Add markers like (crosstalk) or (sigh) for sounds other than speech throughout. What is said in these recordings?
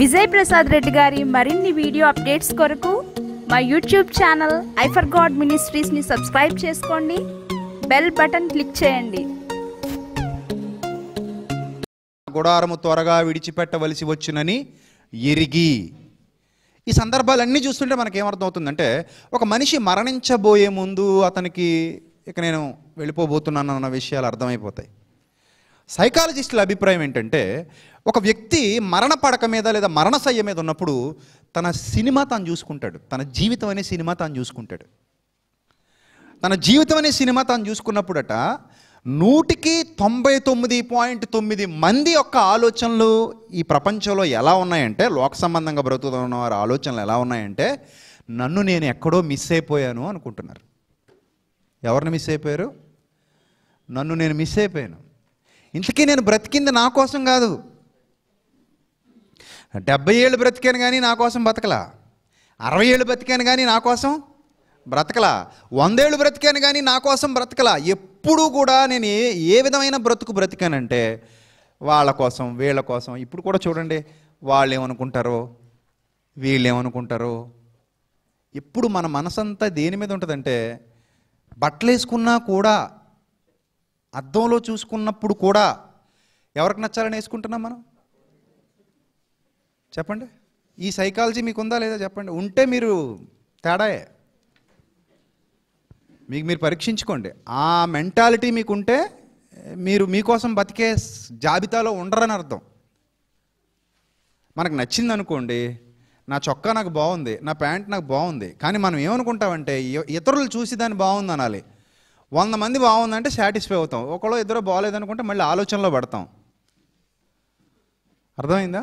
విజయ్ ప్రసాద్ రెడ్డి గారి మరిన్ని video updates కొరకు మా యూట్యూబ్ ఛానల్ ఐఫర్ గాడ్ మినిస్ట్రీస్ని సబ్స్క్రైబ్ చేసుకోండి బెల్ బటన్ క్లిక్ చేయండి గుడారము త్వరగా విడిచిపెట్టవలసి వచ్చునని ఎరిగి ఈ సందర్భాలన్నీ చూస్తుంటే మనకి అవుతుందంటే ఒక మనిషి మరణించబోయే ముందు అతనికి ఇక నేను వెళ్ళిపోబోతున్నాను అన్న విషయాలు అర్థమైపోతాయి సైకాలజిస్టుల అభిప్రాయం ఏంటంటే ఒక వ్యక్తి మరణ పడక మీద లేదా మరణశయ్య మీద ఉన్నప్పుడు తన సినిమా తాను చూసుకుంటాడు తన జీవితం అనే సినిమా తాను చూసుకుంటాడు తన జీవితం అనే సినిమా తాను చూసుకున్నప్పుడట నూటికి తొంభై తొమ్మిది పాయింట్ తొమ్మిది మంది యొక్క ఆలోచనలు ఈ ప్రపంచంలో ఎలా ఉన్నాయంటే లోక సంబంధంగా బ్రతుకుతున్న వారి ఆలోచనలు ఎలా ఉన్నాయంటే నన్ను నేను ఎక్కడో మిస్ అయిపోయాను అనుకుంటున్నారు ఎవరిని మిస్ అయిపోయారు నన్ను నేను మిస్ అయిపోయాను ఇంతకీ నేను బ్రతికింది నా కోసం కాదు డెబ్బై ఏళ్ళు బ్రతికాను కానీ నా కోసం బ్రతకలా అరవై ఏళ్ళు బ్రతికాను కానీ నా కోసం బ్రతకలా వందేళ్ళు బ్రతికాను కానీ నా కోసం బ్రతకలా ఎప్పుడూ కూడా నేను ఏ విధమైన బ్రతుకు బ్రతికానంటే వాళ్ళ కోసం వీళ్ళ కోసం ఇప్పుడు కూడా చూడండి వాళ్ళు ఏమనుకుంటారో వీళ్ళు ఏమనుకుంటారో ఇప్పుడు మన మనసంతా దేని మీద ఉంటుందంటే బట్టలు వేసుకున్నా కూడా అద్దంలో చూసుకున్నప్పుడు కూడా ఎవరికి నచ్చాలని వేసుకుంటున్నాం మనం చెప్పండి ఈ సైకాలజీ మీకు ఉందా లేదా చెప్పండి ఉంటే మీరు తేడాయే మీకు మీరు పరీక్షించుకోండి ఆ మెంటాలిటీ మీకుంటే మీరు మీకోసం బతికే జాబితాలో ఉండరని అర్థం మనకు నచ్చింది అనుకోండి నా చొక్కా నాకు బాగుంది నా ప్యాంట్ నాకు బాగుంది కానీ మనం ఏమనుకుంటామంటే ఇతరులు చూసి దాన్ని బాగుంది అనాలి వంద మంది బాగుందంటే సాటిస్ఫై అవుతాం ఒకళ్ళు ఇద్దరు బాగోలేదనుకుంటే మళ్ళీ ఆలోచనలో పడతాం అర్థమైందా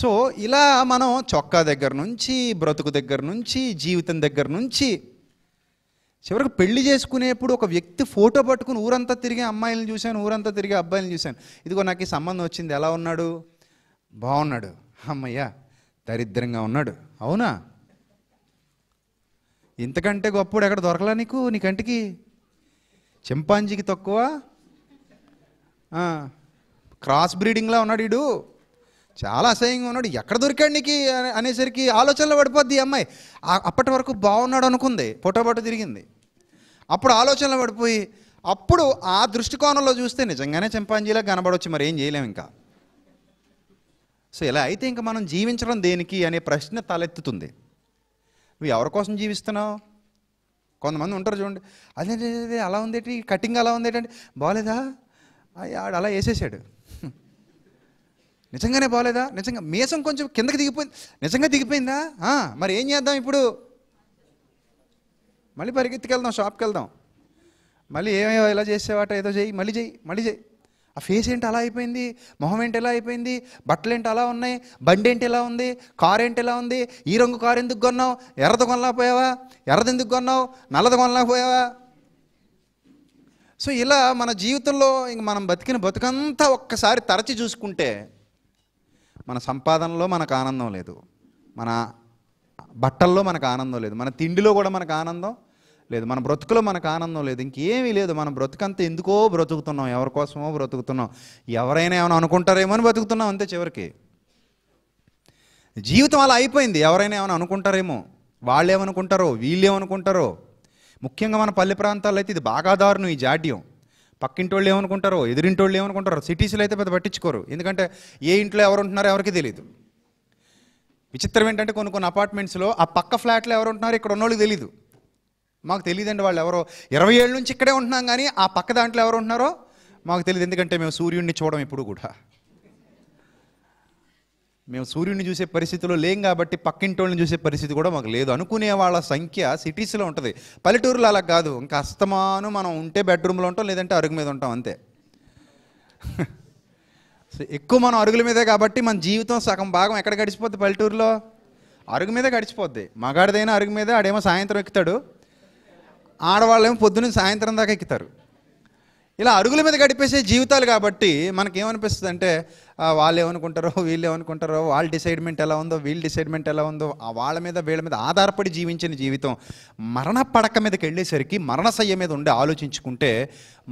సో ఇలా మనం చొక్కా దగ్గర నుంచి బ్రతుకు దగ్గర నుంచి జీవితం దగ్గర నుంచి చివరికి పెళ్లి చేసుకునేప్పుడు ఒక వ్యక్తి ఫోటో పట్టుకుని ఊరంతా తిరిగి అమ్మాయిలను చూశాను ఊరంతా తిరిగి అబ్బాయిలను చూశాను ఇదిగో నాకు ఈ సంబంధం వచ్చింది ఎలా ఉన్నాడు బాగున్నాడు అమ్మయ్యా దరిద్రంగా ఉన్నాడు అవునా ఇంతకంటే గొప్పడు ఎక్కడ దొరకలే నీకు నీకంటికి చింపాంజీకి తక్కువ క్రాస్ బ్రీడింగ్లా ఉన్నాడు ఇడు చాలా అసహ్యంగా ఉన్నాడు ఎక్కడ దొరికాడు నీకు అనేసరికి ఆలోచనలో పడిపోద్ది అమ్మాయి అప్పటి వరకు బాగున్నాడు అనుకుంది పొట్టపట్టు తిరిగింది అప్పుడు ఆలోచనలో పడిపోయి అప్పుడు ఆ దృష్టికోణంలో చూస్తే నిజంగానే చింపాంజీలా కనబడవచ్చు మరి ఏం చేయలేము ఇంకా సో ఇలా అయితే ఇంకా మనం జీవించడం దేనికి అనే ప్రశ్న తలెత్తుతుంది నువ్వు ఎవరి కోసం జీవిస్తున్నావు కొంతమంది ఉంటారు చూడండి అదే అలా ఉందేటి కటింగ్ అలా ఉందేటంటే బాగాలేదా ఆడు అలా వేసేసాడు నిజంగానే బాగలేదా నిజంగా మీసం కొంచెం కిందకి దిగిపోయింది నిజంగా దిగిపోయిందా మరి ఏం చేద్దాం ఇప్పుడు మళ్ళీ పరిగెత్తుకెళ్దాం షాప్కి వెళ్దాం మళ్ళీ ఏమేమో ఇలా చేసేవాట ఏదో చేయి మళ్ళీ చేయి మళ్ళీ చేయి ఆ ఫేస్ ఏంటి అలా అయిపోయింది మొహం ఏంటి ఎలా అయిపోయింది బట్టలు ఏంటి అలా ఉన్నాయి బండి ఏంటి ఎలా ఉంది కార్ ఏంటి ఎలా ఉంది ఈ రంగు కారు ఎందుకు కొన్నావు ఎర్రద కొనలేకపోయావా ఎర్రది ఎందుకు కొన్నావు నల్లది కొనలేకపోయావా సో ఇలా మన జీవితంలో ఇంక మనం బతికిన బతుకంతా ఒక్కసారి తరచి చూసుకుంటే మన సంపాదనలో మనకు ఆనందం లేదు మన బట్టల్లో మనకు ఆనందం లేదు మన తిండిలో కూడా మనకు ఆనందం లేదు మన బ్రతుకులో మనకు ఆనందం లేదు ఇంకేమీ లేదు మన బ్రతుకంతా ఎందుకో బ్రతుకుతున్నాం ఎవరి కోసమో బ్రతుకుతున్నాం ఎవరైనా ఏమైనా అనుకుంటారేమో అని బ్రతుకుతున్నాం అంతే చివరికి జీవితం అలా అయిపోయింది ఎవరైనా ఏమైనా అనుకుంటారేమో వాళ్ళు ఏమనుకుంటారో వీళ్ళు ఏమనుకుంటారో ముఖ్యంగా మన పల్లె ప్రాంతాల్లో అయితే ఇది బాగా దారుణం ఈ జాడ్యం వాళ్ళు ఏమనుకుంటారు ఎదురింటి వాళ్ళు ఏమనుకుంటారు సిటీస్లో అయితే పెద్ద పట్టించుకోరు ఎందుకంటే ఏ ఇంట్లో ఎవరు ఉంటున్నారో ఎవరికి తెలియదు విచిత్రం ఏంటంటే కొన్ని కొన్ని అపార్ట్మెంట్స్లో ఆ పక్క ఫ్లాట్లో ఎవరు ఉంటున్నారో ఇక్కడ ఉన్నోళ్ళకి తెలియదు మాకు తెలియదండి వాళ్ళు ఎవరో ఇరవై ఏళ్ళ నుంచి ఇక్కడే ఉంటున్నాం కానీ ఆ పక్క దాంట్లో ఎవరు ఉంటున్నారో మాకు తెలియదు ఎందుకంటే మేము సూర్యుడిని చూడడం ఎప్పుడు కూడా మేము సూర్యుడిని చూసే పరిస్థితిలో లేం కాబట్టి పక్కింటోళ్ళని చూసే పరిస్థితి కూడా మాకు లేదు అనుకునే వాళ్ళ సంఖ్య సిటీస్లో ఉంటుంది పల్లెటూరులో అలా కాదు ఇంకా అస్తమానం మనం ఉంటే బెడ్రూమ్లో ఉంటాం లేదంటే అరుగు మీద ఉంటాం అంతే సో ఎక్కువ మనం అరుగుల మీదే కాబట్టి మన జీవితం సగం భాగం ఎక్కడ గడిచిపోద్ది పల్లెటూరులో అరుగు మీదే గడిచిపోద్ది మగాడిదైనా అరుగు మీద ఆడేమో సాయంత్రం ఎక్కుతాడు ఆడవాళ్ళేమో పొద్దున్న సాయంత్రం దాకా ఎక్కుతారు ఇలా అరుగుల మీద గడిపేసే జీవితాలు కాబట్టి మనకేమనిపిస్తుంది అంటే వాళ్ళు ఏమనుకుంటారో (laughs) వీళ్ళు ఏమనుకుంటారో వాళ్ళ డిసైడ్మెంట్ ఎలా ఉందో వీళ్ళ డిసైడ్మెంట్ ఎలా ఉందో వాళ్ళ మీద వీళ్ళ మీద ఆధారపడి జీవించిన జీవితం మరణ పడక మీదకి వెళ్ళేసరికి మరణశయ్య మీద ఉండి ఆలోచించుకుంటే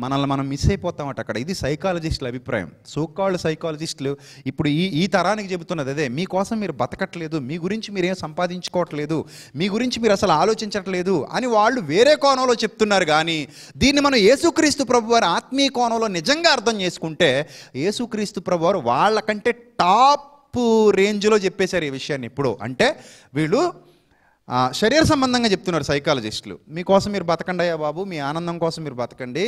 మనల్ని మనం మిస్ అయిపోతామట అక్కడ ఇది సైకాలజిస్టుల అభిప్రాయం సోకాళ్ళు సైకాలజిస్టులు ఇప్పుడు ఈ ఈ తరానికి చెబుతున్నది అదే మీకోసం మీరు బతకట్లేదు మీ గురించి మీరేం సంపాదించుకోవట్లేదు మీ గురించి మీరు అసలు ఆలోచించట్లేదు అని వాళ్ళు వేరే కోణంలో చెప్తున్నారు కానీ దీన్ని మనం యేసుక్రీస్తు ప్రభు వారి ఆత్మీయ కోణంలో నిజంగా అర్థం చేసుకుంటే యేసుక్రీస్తు ప్రభు వాళ్ళకంటే టాప్ రేంజ్లో చెప్పేశారు ఈ విషయాన్ని ఇప్పుడు అంటే వీళ్ళు శరీర సంబంధంగా చెప్తున్నారు సైకాలజిస్టులు మీకోసం మీరు అయ్యా బాబు మీ ఆనందం కోసం మీరు బతకండి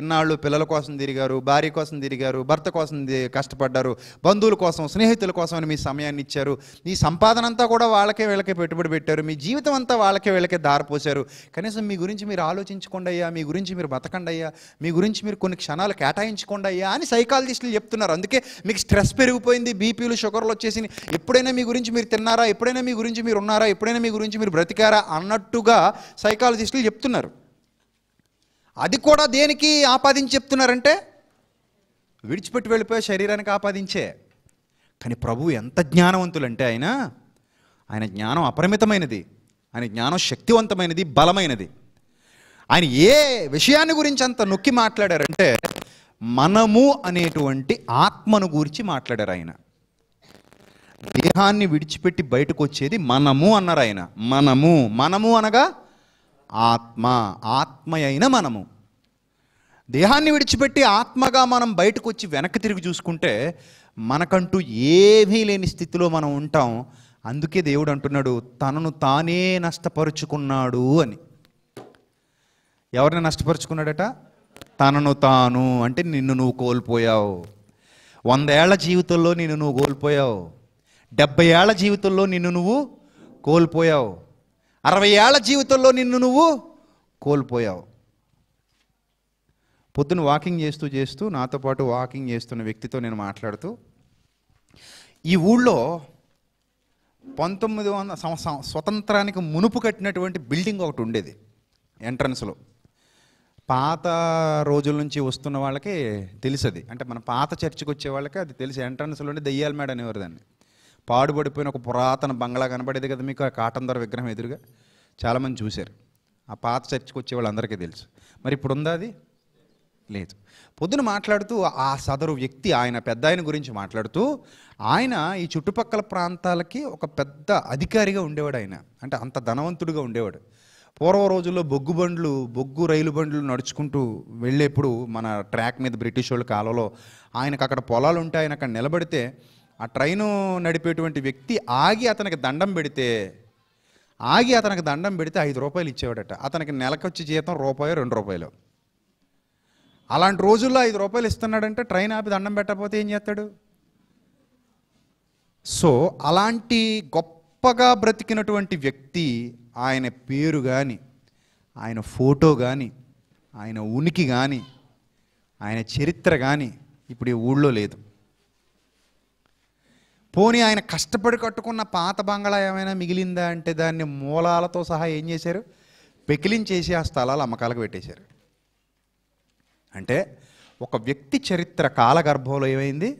ఇన్నాళ్ళు పిల్లల కోసం తిరిగారు భార్య కోసం తిరిగారు భర్త కోసం కష్టపడ్డారు బంధువుల కోసం స్నేహితుల కోసం అని మీ సమయాన్ని ఇచ్చారు మీ సంపాదన అంతా కూడా వాళ్ళకే వీళ్ళకే పెట్టుబడి పెట్టారు మీ జీవితం అంతా వాళ్ళకే వీళ్ళకే దారిపోశారు కనీసం మీ గురించి మీరు ఆలోచించుకోండి అయ్యా మీ గురించి మీరు బతకండి అయ్యా మీ గురించి మీరు కొన్ని క్షణాలు కేటాయించుకోండి అయ్యా అని సైకాలజిస్టులు చెప్తున్నారు అందుకే మీకు స్ట్రెస్ పెరిగిపోయింది బీపీలు షుగర్లు వచ్చేసి ఎప్పుడైనా మీ గురించి మీరు తిన్నారా ఎప్పుడైనా మీ గురించి మీరు ఉన్నారా ఎప్పుడైనా మీ గురించి మీరు బ్రతికారా అన్నట్టుగా సైకాలజిస్టులు చెప్తున్నారు అది కూడా దేనికి ఆపాదించి చెప్తున్నారంటే విడిచిపెట్టి వెళ్ళిపోయే శరీరానికి ఆపాదించే కానీ ప్రభు ఎంత జ్ఞానవంతులంటే ఆయన ఆయన జ్ఞానం అపరిమితమైనది ఆయన జ్ఞానం శక్తివంతమైనది బలమైనది ఆయన ఏ విషయాన్ని గురించి అంత నొక్కి మాట్లాడారంటే మనము అనేటువంటి ఆత్మను గురించి మాట్లాడారు ఆయన దేహాన్ని విడిచిపెట్టి బయటకు వచ్చేది మనము అన్నారు ఆయన మనము మనము అనగా ఆత్మ ఆత్మయైన మనము దేహాన్ని విడిచిపెట్టి ఆత్మగా మనం బయటకు వచ్చి వెనక్కి తిరిగి చూసుకుంటే మనకంటూ ఏమీ లేని స్థితిలో మనం ఉంటాం అందుకే దేవుడు అంటున్నాడు తనను తానే నష్టపరుచుకున్నాడు అని ఎవరిని నష్టపరుచుకున్నాడట తనను తాను అంటే నిన్ను నువ్వు కోల్పోయావు వందేళ్ల జీవితంలో నిన్ను నువ్వు కోల్పోయావు డెబ్బై ఏళ్ళ జీవితంలో నిన్ను నువ్వు కోల్పోయావు అరవై ఏళ్ళ జీవితంలో నిన్ను నువ్వు కోల్పోయావు పొద్దున వాకింగ్ చేస్తూ చేస్తూ నాతో పాటు వాకింగ్ చేస్తున్న వ్యక్తితో నేను మాట్లాడుతూ ఈ ఊళ్ళో పంతొమ్మిది వందల సంవత్సరం స్వతంత్రానికి మునుపు కట్టినటువంటి బిల్డింగ్ ఒకటి ఉండేది ఎంట్రన్స్లో పాత రోజుల నుంచి వస్తున్న వాళ్ళకి తెలుసది అంటే మన పాత చర్చికి వచ్చే వాళ్ళకి అది తెలిసి ఎంట్రన్స్లోనే దయ్యాల మేడ అనేవారు దాన్ని పాడుపడిపోయిన ఒక పురాతన బంగ్లా కనబడేది కదా మీకు ఆ కాటందర విగ్రహం ఎదురుగా చాలామంది చూశారు ఆ పాత చర్చికి వచ్చే వాళ్ళందరికీ తెలుసు మరి ఇప్పుడు ఉందా అది లేదు పొద్దున మాట్లాడుతూ ఆ సదరు వ్యక్తి ఆయన పెద్ద ఆయన గురించి మాట్లాడుతూ ఆయన ఈ చుట్టుపక్కల ప్రాంతాలకి ఒక పెద్ద అధికారిగా ఉండేవాడు ఆయన అంటే అంత ధనవంతుడిగా ఉండేవాడు పూర్వ రోజుల్లో బొగ్గు బండ్లు బొగ్గు రైలు బండ్లు నడుచుకుంటూ వెళ్ళేప్పుడు మన ట్రాక్ మీద బ్రిటిష్ వాళ్ళ కాలంలో ఆయనకు అక్కడ పొలాలు ఉంటే ఆయన అక్కడ నిలబడితే ఆ ట్రైను నడిపేటువంటి వ్యక్తి ఆగి అతనికి దండం పెడితే ఆగి అతనికి దండం పెడితే ఐదు రూపాయలు ఇచ్చేవాడట అతనికి నెలకొచ్చి జీతం రూపాయి రెండు రూపాయలు అలాంటి రోజుల్లో ఐదు రూపాయలు ఇస్తున్నాడంటే ట్రైన్ ఆపి దండం పెట్టకపోతే ఏం చేస్తాడు సో అలాంటి గొప్పగా బ్రతికినటువంటి వ్యక్తి ఆయన పేరు కానీ ఆయన ఫోటో కానీ ఆయన ఉనికి కానీ ఆయన చరిత్ర కానీ ఇప్పుడు ఈ ఊళ్ళో లేదు పోనీ ఆయన కష్టపడి కట్టుకున్న పాత బంగళా ఏమైనా మిగిలిందా అంటే దాన్ని మూలాలతో సహా ఏం చేశారు పెకిలించేసి ఆ స్థలాలు అమ్మకాలకు పెట్టేశారు అంటే ఒక వ్యక్తి చరిత్ర కాలగర్భంలో ఏమైంది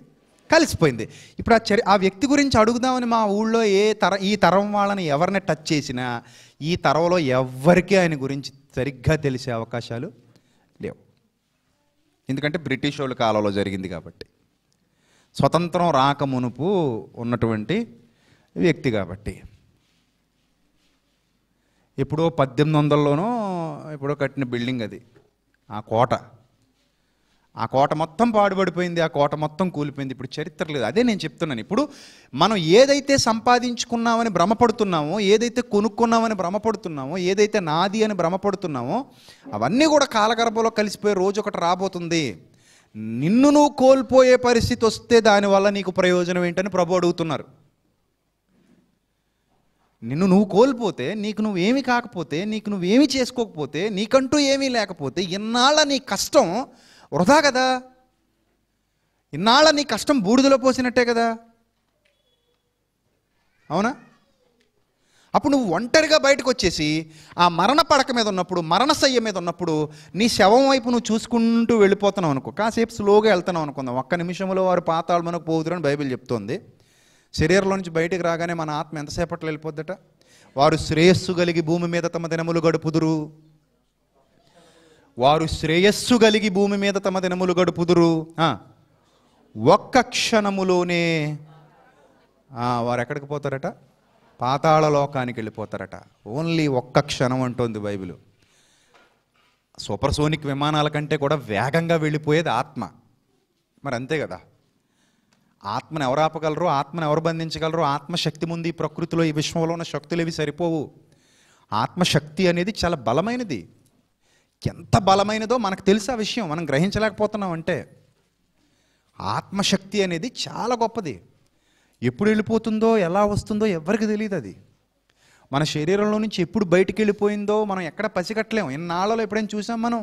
కలిసిపోయింది ఇప్పుడు ఆ చరి ఆ వ్యక్తి గురించి అడుగుదామని మా ఊళ్ళో ఏ తర ఈ తరం వాళ్ళని ఎవరిని టచ్ చేసినా ఈ తరంలో ఎవరికీ ఆయన గురించి సరిగ్గా తెలిసే అవకాశాలు లేవు ఎందుకంటే బ్రిటిష్ వాళ్ళ కాలంలో జరిగింది కాబట్టి స్వతంత్రం రాక మునుపు ఉన్నటువంటి వ్యక్తి కాబట్టి ఎప్పుడో పద్దెనిమిది వందల్లోనో ఎప్పుడో కట్టిన బిల్డింగ్ అది ఆ కోట ఆ కోట మొత్తం పాడుపడిపోయింది ఆ కోట మొత్తం కూలిపోయింది ఇప్పుడు చరిత్ర లేదు అదే నేను చెప్తున్నాను ఇప్పుడు మనం ఏదైతే సంపాదించుకున్నామని భ్రమపడుతున్నామో ఏదైతే కొనుక్కున్నామని భ్రమపడుతున్నామో ఏదైతే నాది అని భ్రమపడుతున్నామో అవన్నీ కూడా కాలగర్భలో కలిసిపోయి రోజు ఒకటి రాబోతుంది నిన్ను నువ్వు కోల్పోయే పరిస్థితి వస్తే దానివల్ల నీకు ప్రయోజనం ఏంటని ప్రభు అడుగుతున్నారు నిన్ను నువ్వు కోల్పోతే నీకు నువ్వేమి కాకపోతే నీకు నువ్వేమి చేసుకోకపోతే నీకంటూ ఏమీ లేకపోతే ఇన్నాళ్ళ నీ కష్టం వృధా కదా ఇన్నాళ్ళ నీ కష్టం బూడిదలో పోసినట్టే కదా అవునా అప్పుడు నువ్వు ఒంటరిగా బయటకు వచ్చేసి ఆ మరణ పడక మీద ఉన్నప్పుడు మరణశయ్య మీద ఉన్నప్పుడు నీ శవం వైపు నువ్వు చూసుకుంటూ వెళ్ళిపోతున్నావు అనుకో కాసేపు స్లోగా వెళ్తున్నావు అనుకుందాం ఒక్క నిమిషంలో వారు పాతాళు మనకు అని బైబిల్ చెప్తోంది శరీరంలో నుంచి బయటకు రాగానే మన ఆత్మ ఎంతసేపట్లో వెళ్ళిపోద్దట వారు శ్రేయస్సు కలిగి భూమి మీద తమ దినములు గడుపుదురు వారు శ్రేయస్సు కలిగి భూమి మీద తమ దినములు గడుపుదురు ఒక్క క్షణములోనే వారు ఎక్కడికి పోతారట పాతాళ లోకానికి వెళ్ళిపోతారట ఓన్లీ ఒక్క క్షణం అంటోంది బైబిల్ సూపర్సోనిక్ విమానాల కంటే కూడా వేగంగా వెళ్ళిపోయేది ఆత్మ మరి అంతే కదా ఆత్మను ఎవరు ఆపగలరు ఆత్మను ఎవరు బంధించగలరు ఆత్మశక్తి ముందు ఈ ప్రకృతిలో ఈ విశ్వంలో ఉన్న శక్తులు ఇవి సరిపోవు ఆత్మశక్తి అనేది చాలా బలమైనది ఎంత బలమైనదో మనకు తెలుసు ఆ విషయం మనం గ్రహించలేకపోతున్నాం అంటే ఆత్మశక్తి అనేది చాలా గొప్పది ఎప్పుడు వెళ్ళిపోతుందో ఎలా వస్తుందో ఎవరికి తెలియదు అది మన శరీరంలో నుంచి ఎప్పుడు బయటికి వెళ్ళిపోయిందో మనం ఎక్కడ పసిగట్టలేము ఎన్నాళ్ళలో ఎప్పుడైనా చూసాం మనం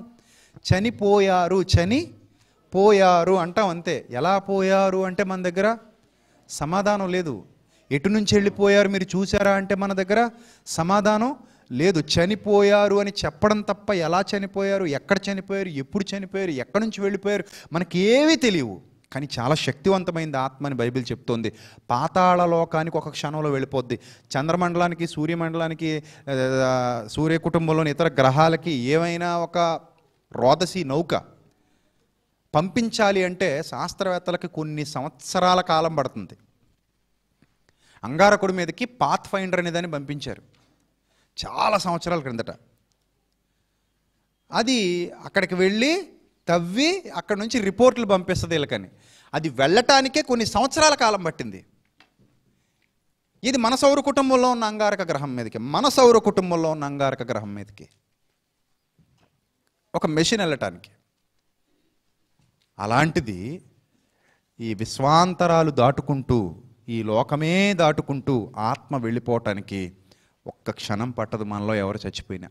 చనిపోయారు చని పోయారు అంటాం అంతే ఎలా పోయారు అంటే మన దగ్గర సమాధానం లేదు ఎటు నుంచి వెళ్ళిపోయారు మీరు చూసారా అంటే మన దగ్గర సమాధానం లేదు చనిపోయారు అని చెప్పడం తప్ప ఎలా చనిపోయారు ఎక్కడ చనిపోయారు ఎప్పుడు చనిపోయారు ఎక్కడి నుంచి వెళ్ళిపోయారు మనకేవీ తెలియవు కానీ చాలా శక్తివంతమైంది ఆత్మ అని బైబిల్ చెప్తోంది పాతాళ లోకానికి ఒక క్షణంలో వెళ్ళిపోద్ది చంద్రమండలానికి సూర్యమండలానికి సూర్య కుటుంబంలోని ఇతర గ్రహాలకి ఏమైనా ఒక రోదసి నౌక పంపించాలి అంటే శాస్త్రవేత్తలకి కొన్ని సంవత్సరాల కాలం పడుతుంది అంగారకుడి మీదకి పాత్ ఫైండర్ అనేదాన్ని పంపించారు చాలా సంవత్సరాల క్రిందట అది అక్కడికి వెళ్ళి తవ్వి అక్కడ నుంచి రిపోర్ట్లు పంపిస్తుంది వీళ్ళకని అది వెళ్ళటానికే కొన్ని సంవత్సరాల కాలం పట్టింది ఇది మన సౌర కుటుంబంలో ఉన్న అంగారక గ్రహం మీదకి మన సౌర కుటుంబంలో ఉన్న అంగారక గ్రహం మీదకి ఒక మెషిన్ వెళ్ళటానికి అలాంటిది ఈ విశ్వాంతరాలు దాటుకుంటూ ఈ లోకమే దాటుకుంటూ ఆత్మ వెళ్ళిపోవటానికి ఒక్క క్షణం పట్టదు మనలో ఎవరు చచ్చిపోయినా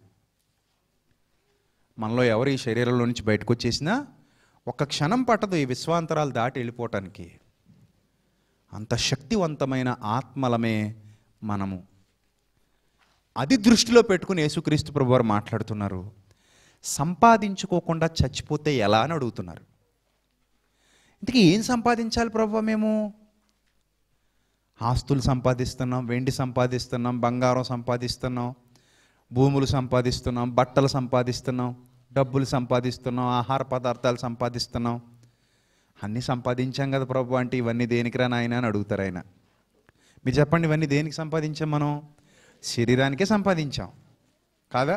మనలో ఎవరు ఈ శరీరంలో నుంచి బయటకు వచ్చేసినా ఒక క్షణం పట్టదు ఈ విశ్వాంతరాలు దాటి వెళ్ళిపోవటానికి అంత శక్తివంతమైన ఆత్మలమే మనము అది దృష్టిలో పెట్టుకుని యేసుక్రీస్తు ప్రభు వారు మాట్లాడుతున్నారు సంపాదించుకోకుండా చచ్చిపోతే ఎలా అని అడుగుతున్నారు ఇంతకీ ఏం సంపాదించాలి ప్రభు మేము ఆస్తులు సంపాదిస్తున్నాం వెండి సంపాదిస్తున్నాం బంగారం సంపాదిస్తున్నాం భూములు సంపాదిస్తున్నాం బట్టలు సంపాదిస్తున్నాం డబ్బులు సంపాదిస్తున్నాం ఆహార పదార్థాలు సంపాదిస్తున్నాం అన్నీ సంపాదించాం కదా ప్రభు అంటే ఇవన్నీ దేనికిరా నాయన అని అడుగుతారు ఆయన మీరు చెప్పండి ఇవన్నీ దేనికి సంపాదించాం మనం శరీరానికే సంపాదించాం కాదా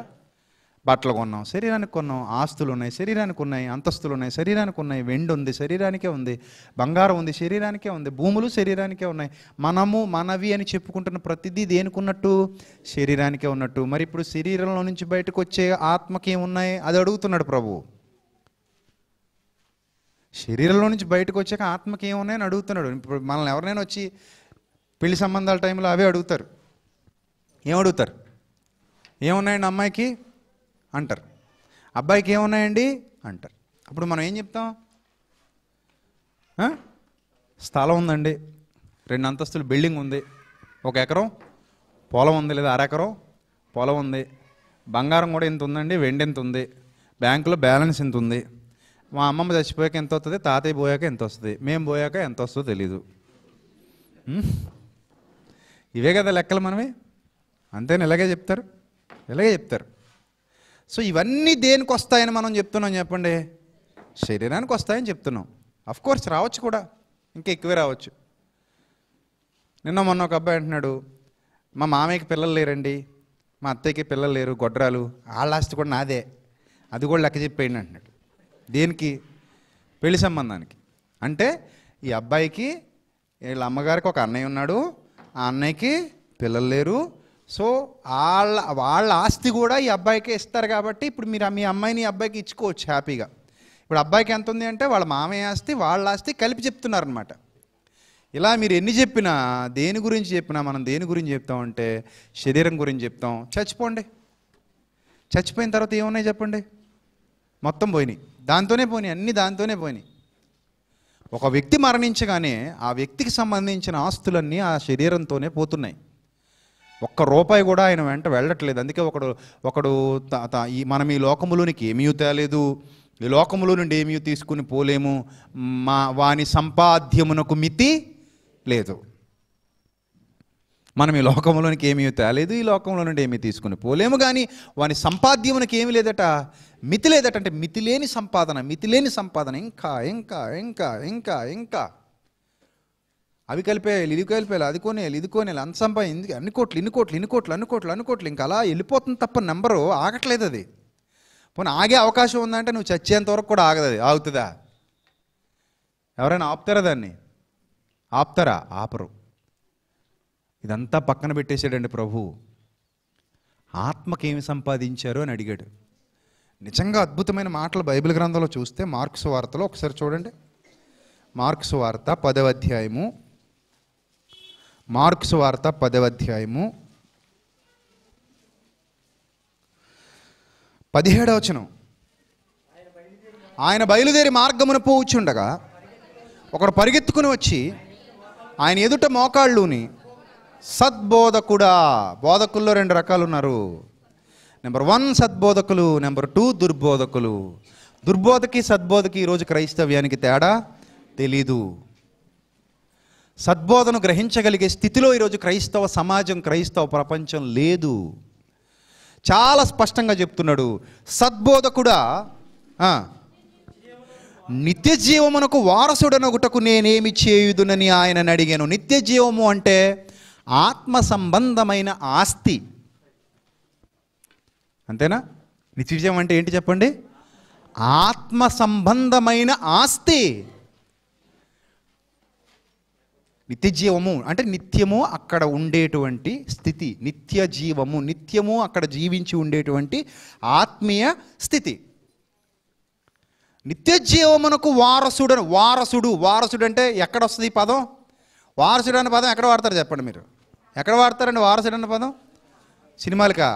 బట్టలు కొన్నాం శరీరానికి కొన్నాం ఆస్తులు ఉన్నాయి శరీరానికి ఉన్నాయి అంతస్తులు ఉన్నాయి శరీరానికి ఉన్నాయి వెండి ఉంది శరీరానికే ఉంది బంగారం ఉంది శరీరానికే ఉంది భూములు శరీరానికే ఉన్నాయి మనము మనవి అని చెప్పుకుంటున్న ప్రతిదీ దేనికున్నట్టు శరీరానికే ఉన్నట్టు మరి ఇప్పుడు శరీరంలో నుంచి బయటకు వచ్చే ఆత్మకి ఏమున్నాయి అది అడుగుతున్నాడు ప్రభు శరీరంలో నుంచి బయటకు వచ్చాక ఆత్మకి ఏమున్నాయని అడుగుతున్నాడు ఇప్పుడు మనల్ని ఎవరినైనా వచ్చి పెళ్లి సంబంధాల టైంలో అవే అడుగుతారు ఏమడుగుతారు ఏమున్నాయండి అమ్మాయికి అంటారు అబ్బాయికి ఏమున్నాయండి అంటారు అప్పుడు మనం ఏం చెప్తాం స్థలం ఉందండి రెండు అంతస్తులు బిల్డింగ్ ఉంది ఒక ఎకరం పొలం ఉంది లేదా అరెకరం పొలం ఉంది బంగారం కూడా ఇంత ఉందండి వెండి ఎంత ఉంది బ్యాంకులో బ్యాలెన్స్ ఎంత ఉంది మా అమ్మమ్మ చచ్చిపోయాక ఎంత వస్తుంది తాతయ్య పోయాక ఎంత వస్తుంది మేము పోయాక ఎంత వస్తుందో తెలీదు ఇవే కదా లెక్కలు మనమే అంతేనా ఇలాగే చెప్తారు ఇలాగే చెప్తారు సో ఇవన్నీ దేనికి వస్తాయని మనం చెప్తున్నాం చెప్పండి శరీరానికి వస్తాయని చెప్తున్నాం అఫ్ కోర్స్ రావచ్చు కూడా ఇంకా ఎక్కువే రావచ్చు నిన్న మొన్న ఒక అబ్బాయి అంటున్నాడు మా మామయ్యకి పిల్లలు లేరండి మా అత్తయ్యకి పిల్లలు లేరు గొడ్రాలు ఆ లాస్ట్ కూడా నాదే అది కూడా లెక్క చెప్పేయండి అంటున్నాడు దేనికి పెళ్లి సంబంధానికి అంటే ఈ అబ్బాయికి వీళ్ళ అమ్మగారికి ఒక అన్నయ్య ఉన్నాడు ఆ అన్నయ్యకి పిల్లలు లేరు సో వాళ్ళ వాళ్ళ ఆస్తి కూడా ఈ అబ్బాయికే ఇస్తారు కాబట్టి ఇప్పుడు మీరు మీ అమ్మాయిని అబ్బాయికి ఇచ్చుకోవచ్చు హ్యాపీగా ఇప్పుడు అబ్బాయికి ఎంత ఉంది అంటే వాళ్ళ మామయ్య ఆస్తి వాళ్ళ ఆస్తి కలిపి చెప్తున్నారనమాట ఇలా మీరు ఎన్ని చెప్పినా దేని గురించి చెప్పినా మనం దేని గురించి చెప్తామంటే శరీరం గురించి చెప్తాం చచ్చిపోండి చచ్చిపోయిన తర్వాత ఏమున్నాయి చెప్పండి మొత్తం పోయినాయి దాంతోనే పోయినాయి అన్నీ దాంతోనే పోయినాయి ఒక వ్యక్తి మరణించగానే ఆ వ్యక్తికి సంబంధించిన ఆస్తులన్నీ ఆ శరీరంతోనే పోతున్నాయి ఒక్క రూపాయి కూడా ఆయన వెంట వెళ్ళట్లేదు అందుకే ఒకడు ఒకడు ఈ మనం ఈ లోకములోనికి ఏమీ తేలేదు ఈ లోకములో నుండి ఏమీ తీసుకుని పోలేము మా వాని సంపాద్యమునకు మితి లేదు మనం ఈ లోకంలోనికి ఏమీ తేలేదు ఈ లోకంలో నుండి ఏమీ తీసుకుని పోలేము కానీ వాని సంపాద్యమునకి ఏమి లేదట మితి లేదట అంటే మితి లేని సంపాదన మితి లేని సంపాదన ఇంకా ఇంకా ఇంకా ఇంకా ఇంకా అవి కలిపేయాలి ఇది కలిపేయాలి అది కొనేయాలి ఇది కొనేయాలి అంత సంపాదించి అన్ని కోట్లు ఇన్ని కోట్లు ఇన్ని కోట్లు అన్ని కోట్లు అన్ని కోట్లు ఇంకా అలా వెళ్ళిపోతుంది తప్ప నెంబరు ఆగట్లేదు అది పోనీ ఆగే అవకాశం ఉందంటే నువ్వు చచ్చేంత వరకు కూడా ఆగదు అది ఆగుతుందా ఎవరైనా ఆపుతారా దాన్ని ఆపుతారా ఆపరు ఇదంతా పక్కన పెట్టేశాడండి ప్రభు ఆత్మకేమి సంపాదించారు అని అడిగాడు నిజంగా అద్భుతమైన మాటలు బైబిల్ గ్రంథంలో చూస్తే మార్క్స్ వార్తలో ఒకసారి చూడండి మార్క్స్ వార్త పదవ అధ్యాయము మార్క్స్ వార్త పదవ అధ్యాయము పదిహేడవచనం ఆయన బయలుదేరి మార్గమున పోవచ్చుండగా ఒకడు పరిగెత్తుకుని వచ్చి ఆయన ఎదుట మోకాళ్ళుని సద్బోధకుడా బోధకుల్లో రెండు రకాలు ఉన్నారు నెంబర్ వన్ సద్బోధకులు నెంబర్ టూ దుర్బోధకులు దుర్బోధకి సద్బోధకి ఈరోజు క్రైస్తవ్యానికి తేడా తెలీదు సద్బోధను గ్రహించగలిగే స్థితిలో ఈరోజు క్రైస్తవ సమాజం క్రైస్తవ ప్రపంచం లేదు చాలా స్పష్టంగా చెప్తున్నాడు సద్బోధకుడా నిత్య జీవమునకు వారసుడనగుటకు నేనేమి చేయుదునని ఆయన అడిగాను నిత్య జీవము అంటే ఆత్మ సంబంధమైన ఆస్తి అంతేనా నిత్య జీవం అంటే ఏంటి చెప్పండి ఆత్మ సంబంధమైన ఆస్తి నిత్య జీవము అంటే నిత్యము అక్కడ ఉండేటువంటి స్థితి నిత్య జీవము నిత్యము అక్కడ జీవించి ఉండేటువంటి ఆత్మీయ స్థితి నిత్య జీవమునకు వారసుడు వారసుడు వారసుడు అంటే ఎక్కడ వస్తుంది ఈ పదం వారసుడు అనే పదం ఎక్కడ వాడతారు చెప్పండి మీరు ఎక్కడ వాడతారండి వారసుడు అనే పదం సినిమాలకా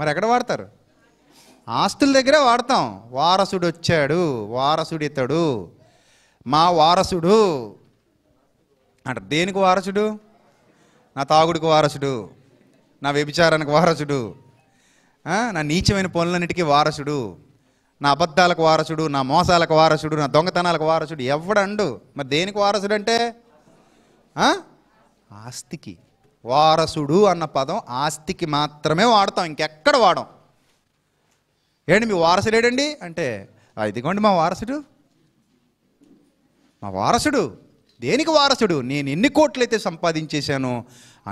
మరి ఎక్కడ వాడతారు ఆస్తుల దగ్గరే వాడతాం వారసుడు వచ్చాడు వారసుడు ఇతడు మా వారసుడు అంట దేనికి వారసుడు నా తాగుడికి వారసుడు నా వ్యభిచారానికి వారసుడు నా నీచమైన పనులన్నిటికీ వారసుడు నా అబద్ధాలకు వారసుడు నా మోసాలకు వారసుడు నా దొంగతనాలకు వారసుడు ఎవడండు మరి దేనికి వారసుడు అంటే ఆస్తికి వారసుడు అన్న పదం ఆస్తికి మాత్రమే వాడతాం ఇంకెక్కడ వాడం ఏంటి మీ వారసుడేడండి అంటే ఇదిగోండి మా వారసుడు మా వారసుడు దేనికి వారసుడు నేను ఎన్ని కోట్లయితే సంపాదించేశాను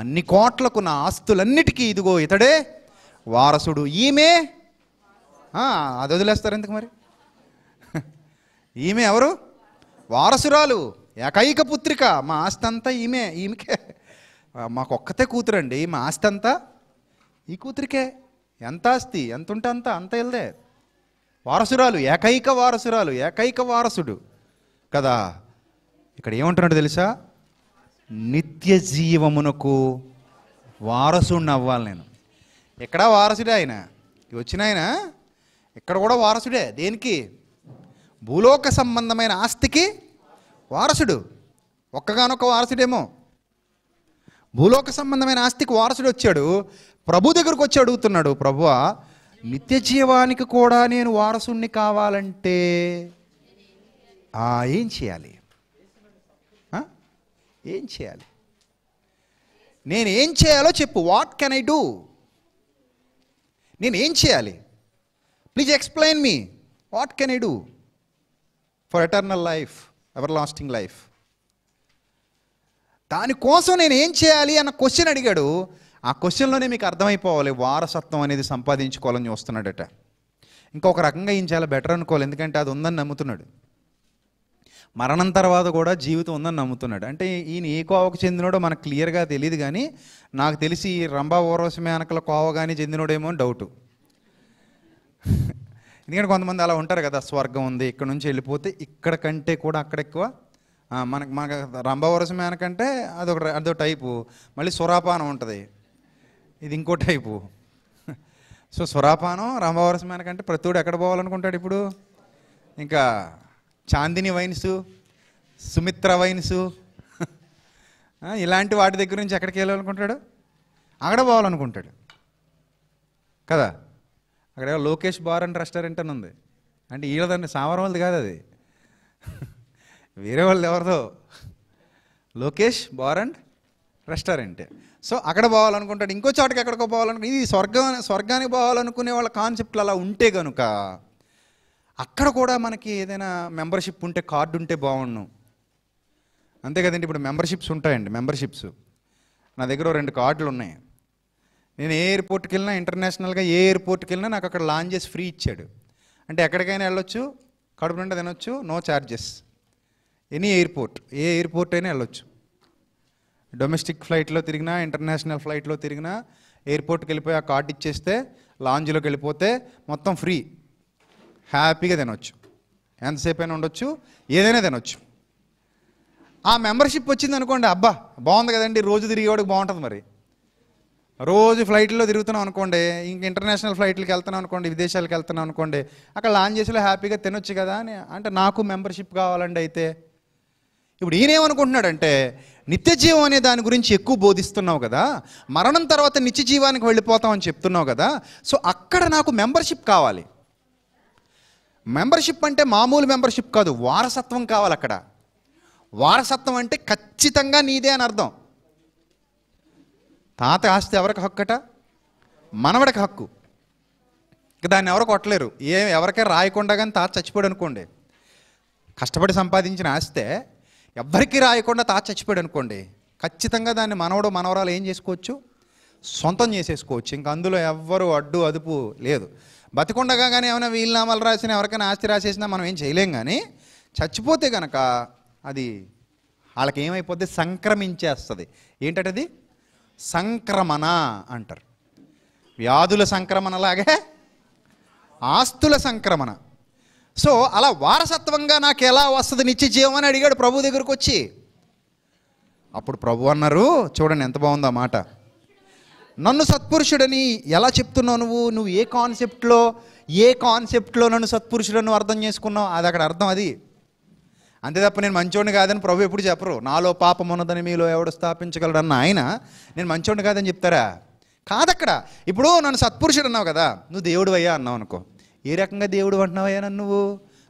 అన్ని కోట్లకు నా ఆస్తులన్నిటికీ ఇదిగో ఇతడే వారసుడు ఈమె అది వదిలేస్తారు ఎందుకు మరి (laughs) ఈమె ఎవరు వారసురాలు ఏకైక పుత్రిక మా ఆస్తి అంతా ఈమె ఈమెకే మాకొక్కతే కూతురండి మా ఆస్తి అంతా ఈ కూతురికే ఎంత ఆస్తి ఎంత ఉంటే అంత అంత వెళ్దే వారసురాలు ఏకైక వారసురాలు ఏకైక వారసుడు కదా ఇక్కడ ఏమంటున్నాడు తెలుసా నిత్య జీవమునకు వారసుడిని అవ్వాలి నేను ఎక్కడ వారసుడే ఆయన వచ్చిన ఆయన ఇక్కడ కూడా వారసుడే దేనికి భూలోక సంబంధమైన ఆస్తికి వారసుడు ఒక్కగానొక్క వారసుడేమో భూలోక సంబంధమైన ఆస్తికి వారసుడు వచ్చాడు ప్రభు దగ్గరకు వచ్చి అడుగుతున్నాడు ప్రభు నిత్య జీవానికి కూడా నేను వారసుణ్ణి కావాలంటే ఏం చేయాలి ఏం చేయాలి నేను ఏం చేయాలో చెప్పు వాట్ కెన్ ఐ డూ నేను ఏం చేయాలి please explain me what can I do for eternal life ever lasting life దానికోసం నేను ఏం చేయాలి అన్న క్వశ్చన్ అడిగాడు ఆ క్వశ్చన్లోనే మీకు అర్థమైపోవాలి వారసత్వం అనేది సంపాదించుకోవాలని చూస్తున్నాడట ఇంకా ఒక రకంగా ఏం చేయాలి బెటర్ అనుకోవాలి ఎందుకంటే అది ఉందని నమ్ముతున్నాడు మరణం తర్వాత కూడా జీవితం ఉందని నమ్ముతున్నాడు అంటే ఈయన ఏ కోవకు చెందినోడో మనకు క్లియర్గా తెలియదు కానీ నాకు తెలిసి ఈ రంభా ఓరవశమే కోవ కానీ చెందినోడేమో డౌటు ఎందుకంటే కొంతమంది అలా ఉంటారు కదా స్వర్గం ఉంది ఇక్కడ నుంచి వెళ్ళిపోతే ఇక్కడ కంటే కూడా అక్కడ ఎక్కువ మనకు మనకు రంభవరసమే మేనకంటే అదొక అదొక టైపు మళ్ళీ సురాపానం ఉంటుంది ఇది ఇంకో టైపు సో సురాపానం రంభవరసమే మేనకంటే ప్రతివాడు ఎక్కడ పోవాలనుకుంటాడు ఇప్పుడు ఇంకా చాందిని వైన్స్ సుమిత్ర వైన్సు ఇలాంటి వాటి దగ్గర నుంచి ఎక్కడికి వెళ్ళాలనుకుంటాడు అక్కడ పోవాలనుకుంటాడు కదా అక్కడ లోకేష్ బార్ అండ్ రెస్టారెంట్ అని ఉంది అంటే వీళ్ళదండి సామరం వాళ్ళది కాదు అది వేరే వాళ్ళు ఎవరిదో లోకేష్ బార్ అండ్ రెస్టారెంటే సో అక్కడ పోవాలనుకుంటాడు ఇంకో చోటకి ఎక్కడికో పోవాలనుకుంటే ఇది స్వర్గం స్వర్గానికి పోవాలనుకునే వాళ్ళ కాన్సెప్ట్లు అలా ఉంటే కనుక అక్కడ కూడా మనకి ఏదైనా మెంబర్షిప్ ఉంటే కార్డు ఉంటే బాగుండు అంతే కదండి ఇప్పుడు మెంబర్షిప్స్ ఉంటాయండి మెంబర్షిప్స్ నా దగ్గర రెండు కార్డులు ఉన్నాయి నేను ఏ ఎయిర్పోర్ట్కి వెళ్ళినా ఇంటర్నేషనల్గా ఏ ఎయిర్పోర్ట్కి వెళ్ళినా నాకు అక్కడ లాంజెస్ ఫ్రీ ఇచ్చాడు అంటే ఎక్కడికైనా వెళ్ళొచ్చు కడుపు నుండి తినొచ్చు నో ఛార్జెస్ ఎనీ ఎయిర్పోర్ట్ ఏ ఎయిర్పోర్ట్ అయినా వెళ్ళొచ్చు డొమెస్టిక్ ఫ్లైట్లో తిరిగినా ఇంటర్నేషనల్ ఫ్లైట్లో తిరిగినా ఎయిర్పోర్ట్కి వెళ్ళిపోయి ఆ కార్డు ఇచ్చేస్తే లాంజ్లోకి వెళ్ళిపోతే మొత్తం ఫ్రీ హ్యాపీగా తినొచ్చు ఎంతసేపు అయినా ఉండొచ్చు ఏదైనా తినొచ్చు ఆ మెంబర్షిప్ వచ్చింది అనుకోండి అబ్బా బాగుంది కదండి రోజు తిరిగేవాడికి బాగుంటుంది మరి రోజు ఫ్లైట్లో తిరుగుతున్నాం అనుకోండి ఇంక ఇంటర్నేషనల్ ఫ్లైట్లకి వెళ్తున్నాం అనుకోండి విదేశాలకు వెళ్తున్నాం అనుకోండి అక్కడ లాంచ్ చేసేలో హ్యాపీగా తినొచ్చు కదా అని అంటే నాకు మెంబర్షిప్ కావాలండి అయితే ఇప్పుడు ఈయనేమనుకుంటున్నాడంటే నిత్య జీవం అనే దాని గురించి ఎక్కువ బోధిస్తున్నావు కదా మరణం తర్వాత నిత్య జీవానికి వెళ్ళిపోతామని చెప్తున్నావు కదా సో అక్కడ నాకు మెంబర్షిప్ కావాలి మెంబర్షిప్ అంటే మామూలు మెంబర్షిప్ కాదు వారసత్వం కావాలి అక్కడ వారసత్వం అంటే ఖచ్చితంగా నీదే అని అర్థం తాత ఆస్తి ఎవరికి హక్కుట మనవడికి హక్కు దాన్ని ఎవరు కొట్టలేరు ఏ ఎవరికైనా రాయకుండా కానీ తాత చచ్చిపోయాడు అనుకోండి కష్టపడి సంపాదించిన ఆస్తే ఎవరికీ రాయకుండా తాత చచ్చిపోయాడు అనుకోండి ఖచ్చితంగా దాన్ని మనవడు మనవరాలు ఏం చేసుకోవచ్చు సొంతం చేసేసుకోవచ్చు ఇంకా అందులో ఎవ్వరు అడ్డు అదుపు లేదు బతికుండగా కానీ ఏమైనా వీలునామాలు రాసిన ఎవరికైనా ఆస్తి రాసేసినా మనం ఏం చేయలేం కానీ చచ్చిపోతే కనుక అది వాళ్ళకి ఏమైపోద్ది సంక్రమించేస్తుంది ఏంటది సంక్రమణ అంటారు వ్యాధుల సంక్రమణలాగే ఆస్తుల సంక్రమణ సో అలా వారసత్వంగా నాకు ఎలా వస్తుంది నిత్య జీవం అని అడిగాడు ప్రభు దగ్గరకు వచ్చి అప్పుడు ప్రభు అన్నారు చూడండి ఎంత బాగుందో మాట నన్ను సత్పురుషుడని ఎలా చెప్తున్నావు నువ్వు నువ్వు ఏ కాన్సెప్ట్లో ఏ కాన్సెప్ట్లో నన్ను సత్పురుషులను అర్థం చేసుకున్నావు అది అక్కడ అర్థం అది అంతే తప్ప నేను మంచోడిని కాదని ప్రభు ఎప్పుడు చెప్పరు నాలో పాపం ఉన్నదని మీలో ఎవడు స్థాపించగలడు అన్న ఆయన నేను మంచోడిని కాదని చెప్తారా కాదక్కడ ఇప్పుడు నన్ను సత్పురుషుడు అన్నావు కదా నువ్వు దేవుడు అయ్యా అన్నావు అనుకో ఏ రకంగా దేవుడు అంటున్నావయ్యా నన్ను నువ్వు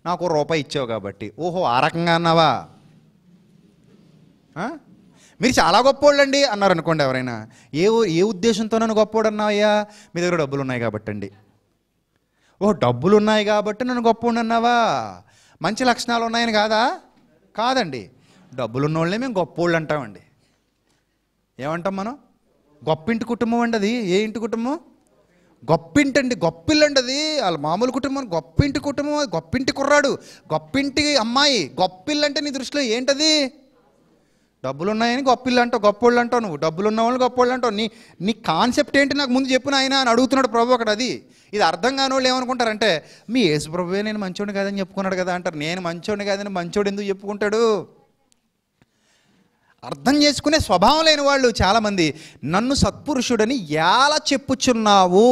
నాకు రూపాయి ఇచ్చావు కాబట్టి ఓహో ఆ రకంగా అన్నావా మీరు చాలా అండి అన్నారు అనుకోండి ఎవరైనా ఏ ఏ ఉద్దేశంతో నన్ను గొప్పోడు అన్నావయ్యా మీ దగ్గర డబ్బులు ఉన్నాయి కాబట్టి అండి ఓ డబ్బులు ఉన్నాయి కాబట్టి నన్ను అన్నావా మంచి లక్షణాలు ఉన్నాయని కాదా కాదండి డబ్బులు ఉన్నోళ్ళే మేము గొప్పోళ్ళు అంటామండి ఏమంటాం మనం గొప్పింటి కుటుంబం అండి అది ఏ ఇంటి కుటుంబం గొప్పింటి అండి గొప్పిల్లండి అది వాళ్ళ మామూలు కుటుంబం గొప్పింటి కుటుంబం గొప్పింటి కుర్రాడు గొప్పింటి అమ్మాయి గొప్పిల్లంటే నీ దృష్టిలో ఏంటది డబ్బులు ఉన్నాయని గొప్పిళ్ళు అంటావు గొప్పోళ్ళు అంటావు నువ్వు డబ్బులు ఉన్న వాళ్ళు గొప్పోళ్ళు అంటావు నీ నీ కాన్సెప్ట్ ఏంటి నాకు ముందు చెప్పిన ఆయన అని అడుగుతున్నాడు ప్రభు అక్కడ అది ఇది అర్థం కాని వాళ్ళు ఏమనుకుంటారంటే మీ యేసు ప్రభువే నేను మంచోడిని కాదని చెప్పుకున్నాడు కదా అంటారు నేను మంచోడిని కాదని మంచోడు ఎందుకు చెప్పుకుంటాడు అర్థం చేసుకునే స్వభావం లేని వాళ్ళు చాలామంది నన్ను సత్పురుషుడని ఎలా చెప్పుచున్నావు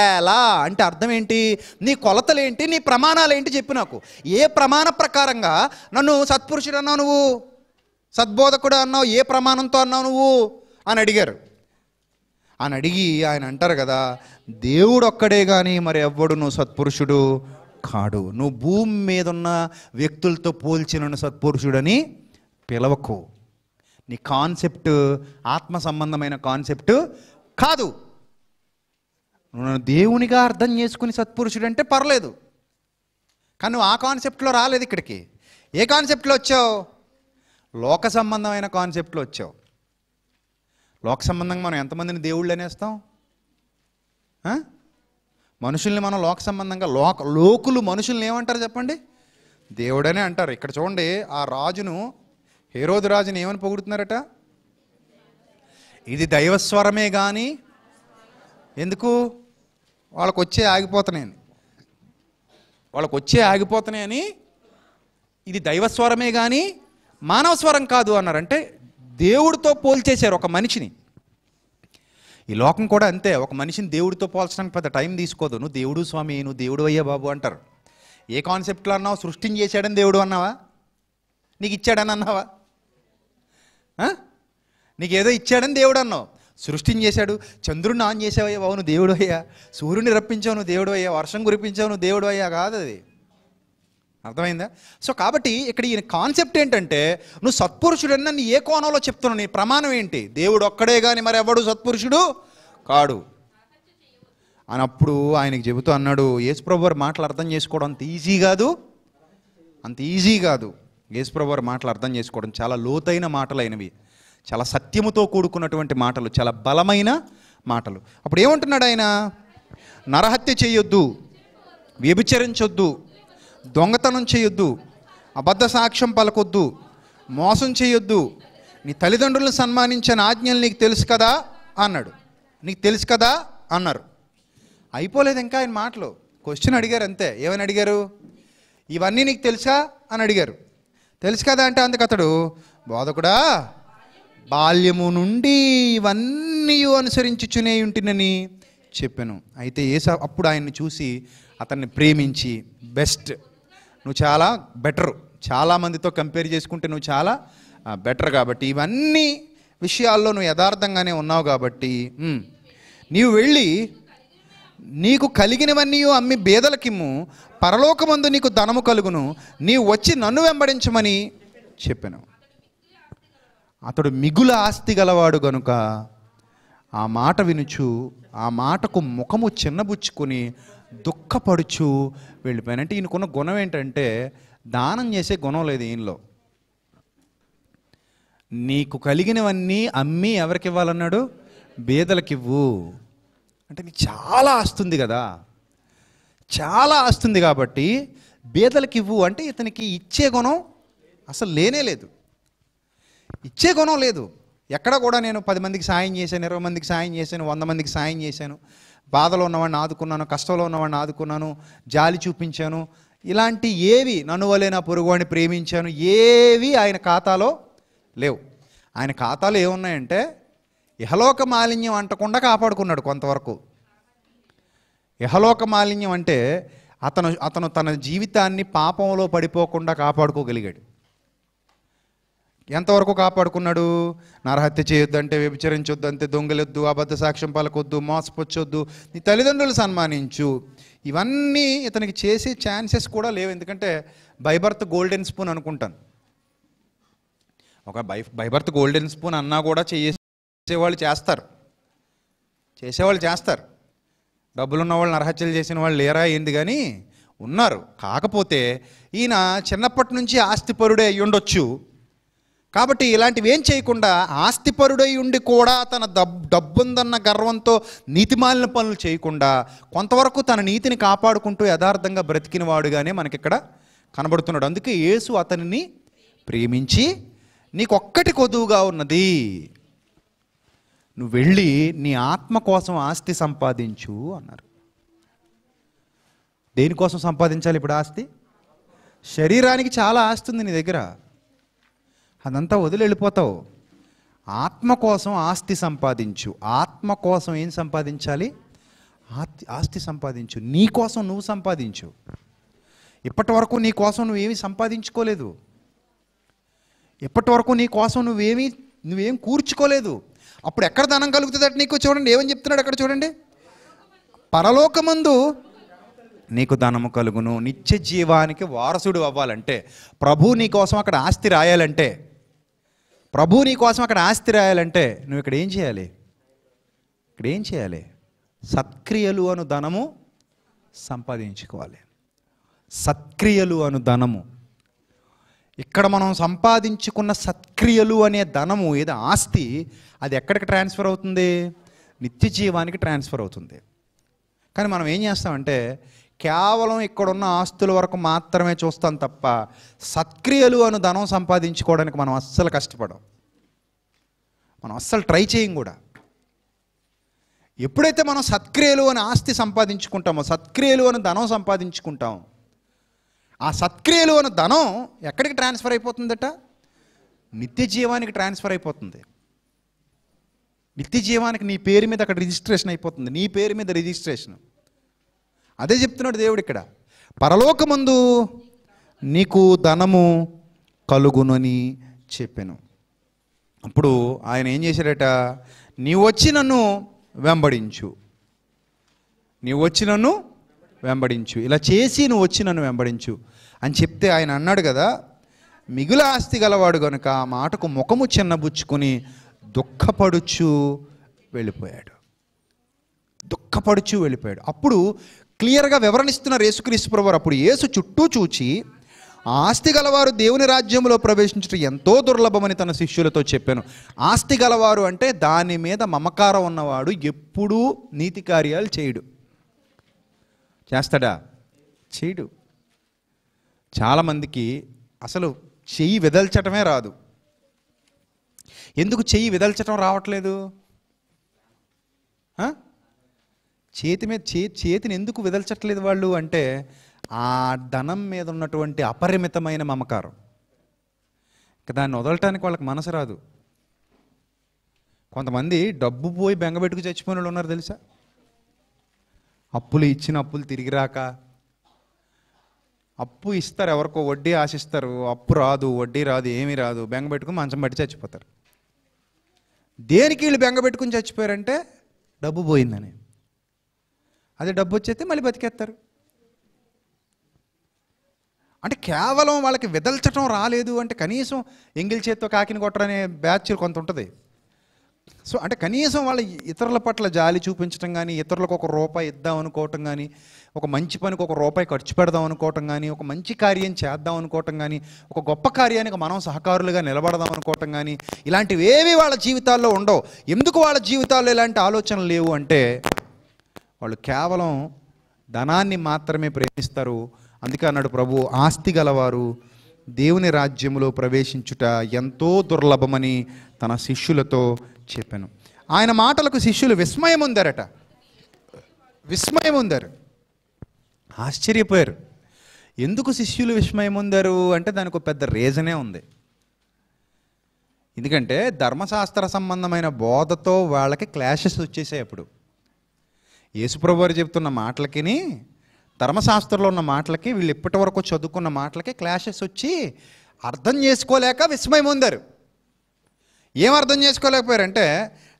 ఎలా అంటే అర్థం ఏంటి నీ కొలతలేంటి నీ ప్రమాణాలు ఏంటి చెప్పు నాకు ఏ ప్రమాణ ప్రకారంగా నన్ను సత్పురుషుడన్నావు నువ్వు సద్బోధకుడు అన్నావు ఏ ప్రమాణంతో అన్నావు నువ్వు అని అడిగారు అని అడిగి ఆయన అంటారు కదా దేవుడు ఒక్కడే కానీ మరి ఎవ్వడు నువ్వు సత్పురుషుడు కాడు నువ్వు భూమి మీద ఉన్న వ్యక్తులతో పోల్చిన సత్పురుషుడని పిలవకు నీ కాన్సెప్ట్ ఆత్మ సంబంధమైన కాన్సెప్ట్ కాదు నువ్వు దేవునిగా అర్థం చేసుకుని సత్పురుషుడు అంటే పర్లేదు కానీ నువ్వు ఆ కాన్సెప్ట్లో రాలేదు ఇక్కడికి ఏ కాన్సెప్ట్లో వచ్చావు లోక సంబంధమైన కాన్సెప్ట్లు వచ్చావు లోక సంబంధంగా మనం ఎంతమందిని దేవుళ్ళు అనేస్తాం మనుషుల్ని మనం లోక సంబంధంగా లోక లోకులు మనుషుల్ని ఏమంటారు చెప్పండి దేవుడనే అంటారు ఇక్కడ చూడండి ఆ రాజును హేరోదు రాజుని ఏమని పొగుడుతున్నారట ఇది దైవస్వరమే కానీ ఎందుకు వాళ్ళకు వచ్చే ఆగిపోతున్నాయని వాళ్ళకు వచ్చే ఆగిపోతున్నాయని ఇది దైవస్వరమే కానీ మానవ స్వరం కాదు అన్నారంటే దేవుడితో పోల్చేశారు ఒక మనిషిని ఈ లోకం కూడా అంతే ఒక మనిషిని దేవుడితో పోల్చడానికి పెద్ద టైం తీసుకోదు నువ్వు దేవుడు స్వామి నువ్వు దేవుడు అయ్యే బాబు అంటారు ఏ కాన్సెప్ట్లో అన్నావు సృష్టిని చేశాడని దేవుడు అన్నావా నీకు ఇచ్చాడని అన్నావా నీకు ఏదో ఇచ్చాడని దేవుడు అన్నావు సృష్టిని చేశాడు చంద్రుడిని ఆన్ చేసావయ్యా బాబు నువ్వు దేవుడు అయ్యా సూర్యుని రప్పించావు నువ్వు దేవుడు అయ్యా వర్షం కురిపించావు నువ్వు దేవుడు అయ్యా కాదు అది అర్థమైందా సో కాబట్టి ఇక్కడ ఈయన కాన్సెప్ట్ ఏంటంటే నువ్వు సత్పురుషుడని నీ ఏ కోణంలో చెప్తున్నావు నీ ప్రమాణం ఏంటి దేవుడు ఒక్కడే కానీ మరి ఎవడు సత్పురుషుడు కాడు అని అప్పుడు ఆయనకి చెబుతూ అన్నాడు యేసుప్రభువారి మాటలు అర్థం చేసుకోవడం అంత ఈజీ కాదు అంత ఈజీ కాదు యేసుప్రభువారి మాటలు అర్థం చేసుకోవడం చాలా లోతైన మాటలైనవి చాలా సత్యముతో కూడుకున్నటువంటి మాటలు చాలా బలమైన మాటలు అప్పుడు ఏమంటున్నాడు ఆయన నరహత్య చేయొద్దు వ్యభిచరించొద్దు దొంగతనం చేయొద్దు అబద్ధ సాక్ష్యం పలకొద్దు మోసం చేయొద్దు నీ తల్లిదండ్రులను సన్మానించిన ఆజ్ఞలు నీకు తెలుసు కదా అన్నాడు నీకు తెలుసు కదా అన్నారు అయిపోలేదు ఇంకా ఆయన మాటలు క్వశ్చన్ అడిగారు అంతే ఏమని అడిగారు ఇవన్నీ నీకు తెలుసా అని అడిగారు తెలుసు కదా అంటే అందుకు అతడు బోధకుడా బాల్యము నుండి ఇవన్నీ అనుసరించుచునే ఉంటినని చెప్పాను అయితే ఏసా అప్పుడు ఆయన్ని చూసి అతన్ని ప్రేమించి బెస్ట్ నువ్వు చాలా బెటర్ చాలామందితో కంపేర్ చేసుకుంటే నువ్వు చాలా బెటర్ కాబట్టి ఇవన్నీ విషయాల్లో నువ్వు యథార్థంగానే ఉన్నావు కాబట్టి నీవు వెళ్ళి నీకు కలిగినవన్నీ అమ్మి బేదలకిమ్ము పరలోకమందు నీకు ధనము కలుగును నీవు వచ్చి నన్ను వెంబడించమని చెప్పాను అతడు మిగుల ఆస్తి గలవాడు గనుక ఆ మాట వినుచు ఆ మాటకు ముఖము చిన్నబుచ్చుకొని దుఃఖపడుచు వెళ్ళిపోయాను అంటే ఈయనకున్న గుణం ఏంటంటే దానం చేసే గుణం లేదు ఈయనలో నీకు కలిగినవన్నీ అమ్మి ఎవరికి ఇవ్వాలన్నాడు బీదలకివ్వు అంటే నీకు చాలా ఆస్తుంది కదా చాలా ఆస్తుంది కాబట్టి బీదలకి ఇవ్వు అంటే ఇతనికి ఇచ్చే గుణం అసలు లేనే లేదు ఇచ్చే గుణం లేదు ఎక్కడ కూడా నేను పది మందికి సాయం చేశాను ఇరవై మందికి సాయం చేశాను వంద మందికి సాయం చేశాను బాధలో ఉన్నవాడిని ఆదుకున్నాను కష్టంలో ఉన్నవాడిని ఆదుకున్నాను జాలి చూపించాను ఇలాంటి ఏవి నన్ను వలే నా పొరుగువాడిని ప్రేమించాను ఏవి ఆయన ఖాతాలో లేవు ఆయన ఖాతాలో ఏమున్నాయంటే ఇహలోక మాలిన్యం అంటకుండా కాపాడుకున్నాడు కొంతవరకు ఇహలోక మాలిన్యం అంటే అతను అతను తన జీవితాన్ని పాపంలో పడిపోకుండా కాపాడుకోగలిగాడు ఎంతవరకు కాపాడుకున్నాడు నరహత్య చేయొద్దంటే వ్యభిచరించొద్దంటే దొంగలొద్దు అబద్ధ సాక్ష్యం పలకొద్దు మోసపొచ్చొద్దు నీ తల్లిదండ్రులు సన్మానించు ఇవన్నీ ఇతనికి చేసే ఛాన్సెస్ కూడా లేవు ఎందుకంటే బైబర్త్ గోల్డెన్ స్పూన్ అనుకుంటాను ఒక బై బైబర్త్ గోల్డెన్ స్పూన్ అన్నా కూడా చేసేవాళ్ళు చేస్తారు చేసేవాళ్ళు చేస్తారు డబ్బులున్న వాళ్ళు నరహత్యలు చేసిన వాళ్ళు లేరా ఏంది కానీ ఉన్నారు కాకపోతే ఈయన చిన్నప్పటి నుంచి ఆస్తిపరుడే అయ్యుండొచ్చు కాబట్టి ఇలాంటివి ఏం చేయకుండా ఆస్తిపరుడై ఉండి కూడా తన డబ్ డబ్బుందన్న గర్వంతో నీతిమాలిన పనులు చేయకుండా కొంతవరకు తన నీతిని కాపాడుకుంటూ యథార్థంగా బ్రతికిన వాడుగానే మనకిక్కడ కనబడుతున్నాడు అందుకే యేసు అతనిని ప్రేమించి నీకొక్కటి కొదువుగా ఉన్నది నువ్వు వెళ్ళి నీ ఆత్మ కోసం ఆస్తి సంపాదించు అన్నారు దేనికోసం సంపాదించాలి ఇప్పుడు ఆస్తి శరీరానికి చాలా ఆస్తి ఉంది నీ దగ్గర అదంతా వదిలి వెళ్ళిపోతావు ఆత్మ కోసం ఆస్తి సంపాదించు ఆత్మ కోసం ఏం సంపాదించాలి ఆస్తి ఆస్తి సంపాదించు నీ కోసం నువ్వు సంపాదించు ఇప్పటి వరకు నీ కోసం నువ్వేమీ సంపాదించుకోలేదు ఇప్పటి వరకు నీ కోసం నువ్వేమీ నువ్వేం కూర్చుకోలేదు అప్పుడు ఎక్కడ కలుగుతుంది కలుగుతుందట నీకు చూడండి ఏమని చెప్తున్నాడు అక్కడ చూడండి పరలోకమందు నీకు ధనము కలుగును నిత్య జీవానికి వారసుడు అవ్వాలంటే ప్రభు నీ కోసం అక్కడ ఆస్తి రాయాలంటే ప్రభు నీ కోసం అక్కడ ఆస్తి రాయాలంటే నువ్వు ఇక్కడ ఏం చేయాలి ఇక్కడ ఏం చేయాలి సత్క్రియలు అను ధనము సంపాదించుకోవాలి సత్క్రియలు అను ధనము ఇక్కడ మనం సంపాదించుకున్న సత్క్రియలు అనే ధనము ఏదో ఆస్తి అది ఎక్కడికి ట్రాన్స్ఫర్ అవుతుంది నిత్య జీవానికి ట్రాన్స్ఫర్ అవుతుంది కానీ మనం ఏం చేస్తామంటే కేవలం ఇక్కడున్న ఆస్తుల వరకు మాత్రమే చూస్తాం తప్ప సత్క్రియలు అను ధనం సంపాదించుకోవడానికి మనం అస్సలు కష్టపడం మనం అస్సలు ట్రై చేయం కూడా ఎప్పుడైతే మనం సత్క్రియలు అని ఆస్తి సంపాదించుకుంటామో సత్క్రియలు అని ధనం సంపాదించుకుంటాం ఆ సత్క్రియలు అని ధనం ఎక్కడికి ట్రాన్స్ఫర్ అయిపోతుందట నిత్య జీవానికి ట్రాన్స్ఫర్ అయిపోతుంది నిత్య జీవానికి నీ పేరు మీద అక్కడ రిజిస్ట్రేషన్ అయిపోతుంది నీ పేరు మీద రిజిస్ట్రేషన్ అదే చెప్తున్నాడు దేవుడు ఇక్కడ పరలోకమందు నీకు ధనము కలుగునని చెప్పాను అప్పుడు ఆయన ఏం చేశాడట నీ వచ్చి నన్ను వెంబడించు నీవు వచ్చి నన్ను వెంబడించు ఇలా చేసి నువ్వు వచ్చి నన్ను వెంబడించు అని చెప్తే ఆయన అన్నాడు కదా మిగుల ఆస్తి గలవాడు కనుక ఆ మాటకు ముఖము చిన్నబుచ్చుకుని దుఃఖపడుచు వెళ్ళిపోయాడు దుఃఖపడుచు వెళ్ళిపోయాడు అప్పుడు క్లియర్గా వివరణిస్తున్నారు యేసుక్రీస్తు ప్రభువారు అప్పుడు యేసు చుట్టూ చూచి ఆస్తి గలవారు దేవుని రాజ్యంలో ప్రవేశించడం ఎంతో దుర్లభమని తన శిష్యులతో చెప్పాను ఆస్తి గలవారు అంటే దాని మీద మమకారం ఉన్నవాడు ఎప్పుడూ నీతి కార్యాలు చేయడు చేస్తాడా చేయడు చాలామందికి అసలు చెయ్యి వెదల్చటమే రాదు ఎందుకు చెయ్యి వెదల్చటం రావట్లేదు చేతి మీద చే చేతిని ఎందుకు వెదల్చట్లేదు వాళ్ళు అంటే ఆ ధనం మీద ఉన్నటువంటి అపరిమితమైన మమకారం దాన్ని వదలటానికి వాళ్ళకి మనసు రాదు కొంతమంది డబ్బు పోయి బెంగబెట్టుకు చచ్చిపోయిన వాళ్ళు ఉన్నారు తెలుసా అప్పులు ఇచ్చిన అప్పులు తిరిగి రాక అప్పు ఇస్తారు ఎవరికో వడ్డీ ఆశిస్తారు అప్పు రాదు వడ్డీ రాదు ఏమీ రాదు బెంగ పెట్టుకుని మంచం పట్టి చచ్చిపోతారు దేనికి వీళ్ళు బెంగ చచ్చిపోయారంటే డబ్బు పోయిందని అదే డబ్బు వచ్చేస్తే మళ్ళీ బతికేస్తారు అంటే కేవలం వాళ్ళకి వెదల్చడం రాలేదు అంటే కనీసం ఎంగిల్ చేత్తో కాకిని కొట్టడనే బ్యాచ్ కొంత ఉంటుంది సో అంటే కనీసం వాళ్ళ ఇతరుల పట్ల జాలి చూపించడం కానీ ఇతరులకు ఒక రూపాయి ఇద్దాం అనుకోవటం కానీ ఒక మంచి పనికి ఒక రూపాయి ఖర్చు పెడదాం అనుకోవటం కానీ ఒక మంచి కార్యం చేద్దాం అనుకోవటం కానీ ఒక గొప్ప కార్యానికి మనం సహకారులుగా నిలబడదాం అనుకోవటం కానీ ఇలాంటివి ఏవి వాళ్ళ జీవితాల్లో ఉండవు ఎందుకు వాళ్ళ జీవితాల్లో ఇలాంటి ఆలోచనలు లేవు అంటే వాళ్ళు కేవలం ధనాన్ని మాత్రమే ప్రేమిస్తారు అందుకే అన్నాడు ప్రభు ఆస్తి గలవారు దేవుని రాజ్యములో ప్రవేశించుట ఎంతో దుర్లభమని తన శిష్యులతో చెప్పాను ఆయన మాటలకు శిష్యులు విస్మయం ఉందారట విస్మయం ఉందారు ఆశ్చర్యపోయారు ఎందుకు శిష్యులు విస్మయం ఉందారు అంటే దానికి ఒక పెద్ద రీజనే ఉంది ఎందుకంటే ధర్మశాస్త్ర సంబంధమైన బోధతో వాళ్ళకి క్లాషెస్ వచ్చేసాయి అప్పుడు యేసుప్రభు వారు చెప్తున్న మాటలకి ధర్మశాస్త్రంలో ఉన్న మాటలకి వీళ్ళు ఇప్పటి వరకు చదువుకున్న మాటలకి క్లాషెస్ వచ్చి అర్థం చేసుకోలేక విస్మయం పొందారు ఏం అర్థం చేసుకోలేకపోయారంటే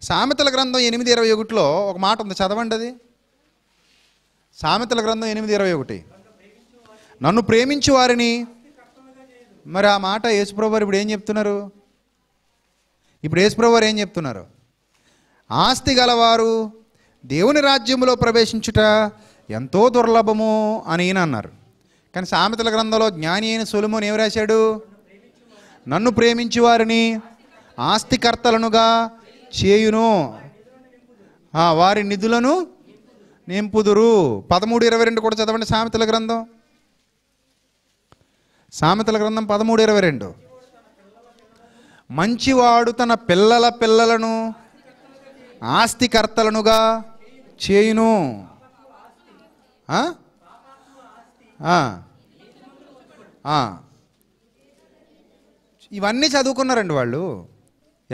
సామెతల గ్రంథం ఎనిమిది ఇరవై ఒకటిలో ఒక మాట ఉంది చదవండి అది సామెతల గ్రంథం ఎనిమిది ఇరవై ఒకటి నన్ను ప్రేమించు వారిని మరి ఆ మాట యేసుప్రభు ఇప్పుడు ఏం చెప్తున్నారు ఇప్పుడు యేసుప్రభు ఏం చెప్తున్నారు ఆస్తి గలవారు దేవుని రాజ్యంలో ప్రవేశించుట ఎంతో దుర్లభము అని ఈయన అన్నారు కానీ సామెతల గ్రంథంలో జ్ఞాని అయిన సొలుముని ఏమి రాశాడు నన్ను ప్రేమించి వారిని ఆస్తికర్తలనుగా చేయును వారి నిధులను నింపుదురు పదమూడు ఇరవై రెండు కూడా చదవండి సామెతల గ్రంథం సామెతల గ్రంథం పదమూడు ఇరవై రెండు మంచివాడు తన పిల్లల పిల్లలను ఆస్తికర్తలనుగా చేయును ఇవన్నీ చదువుకున్నారండి వాళ్ళు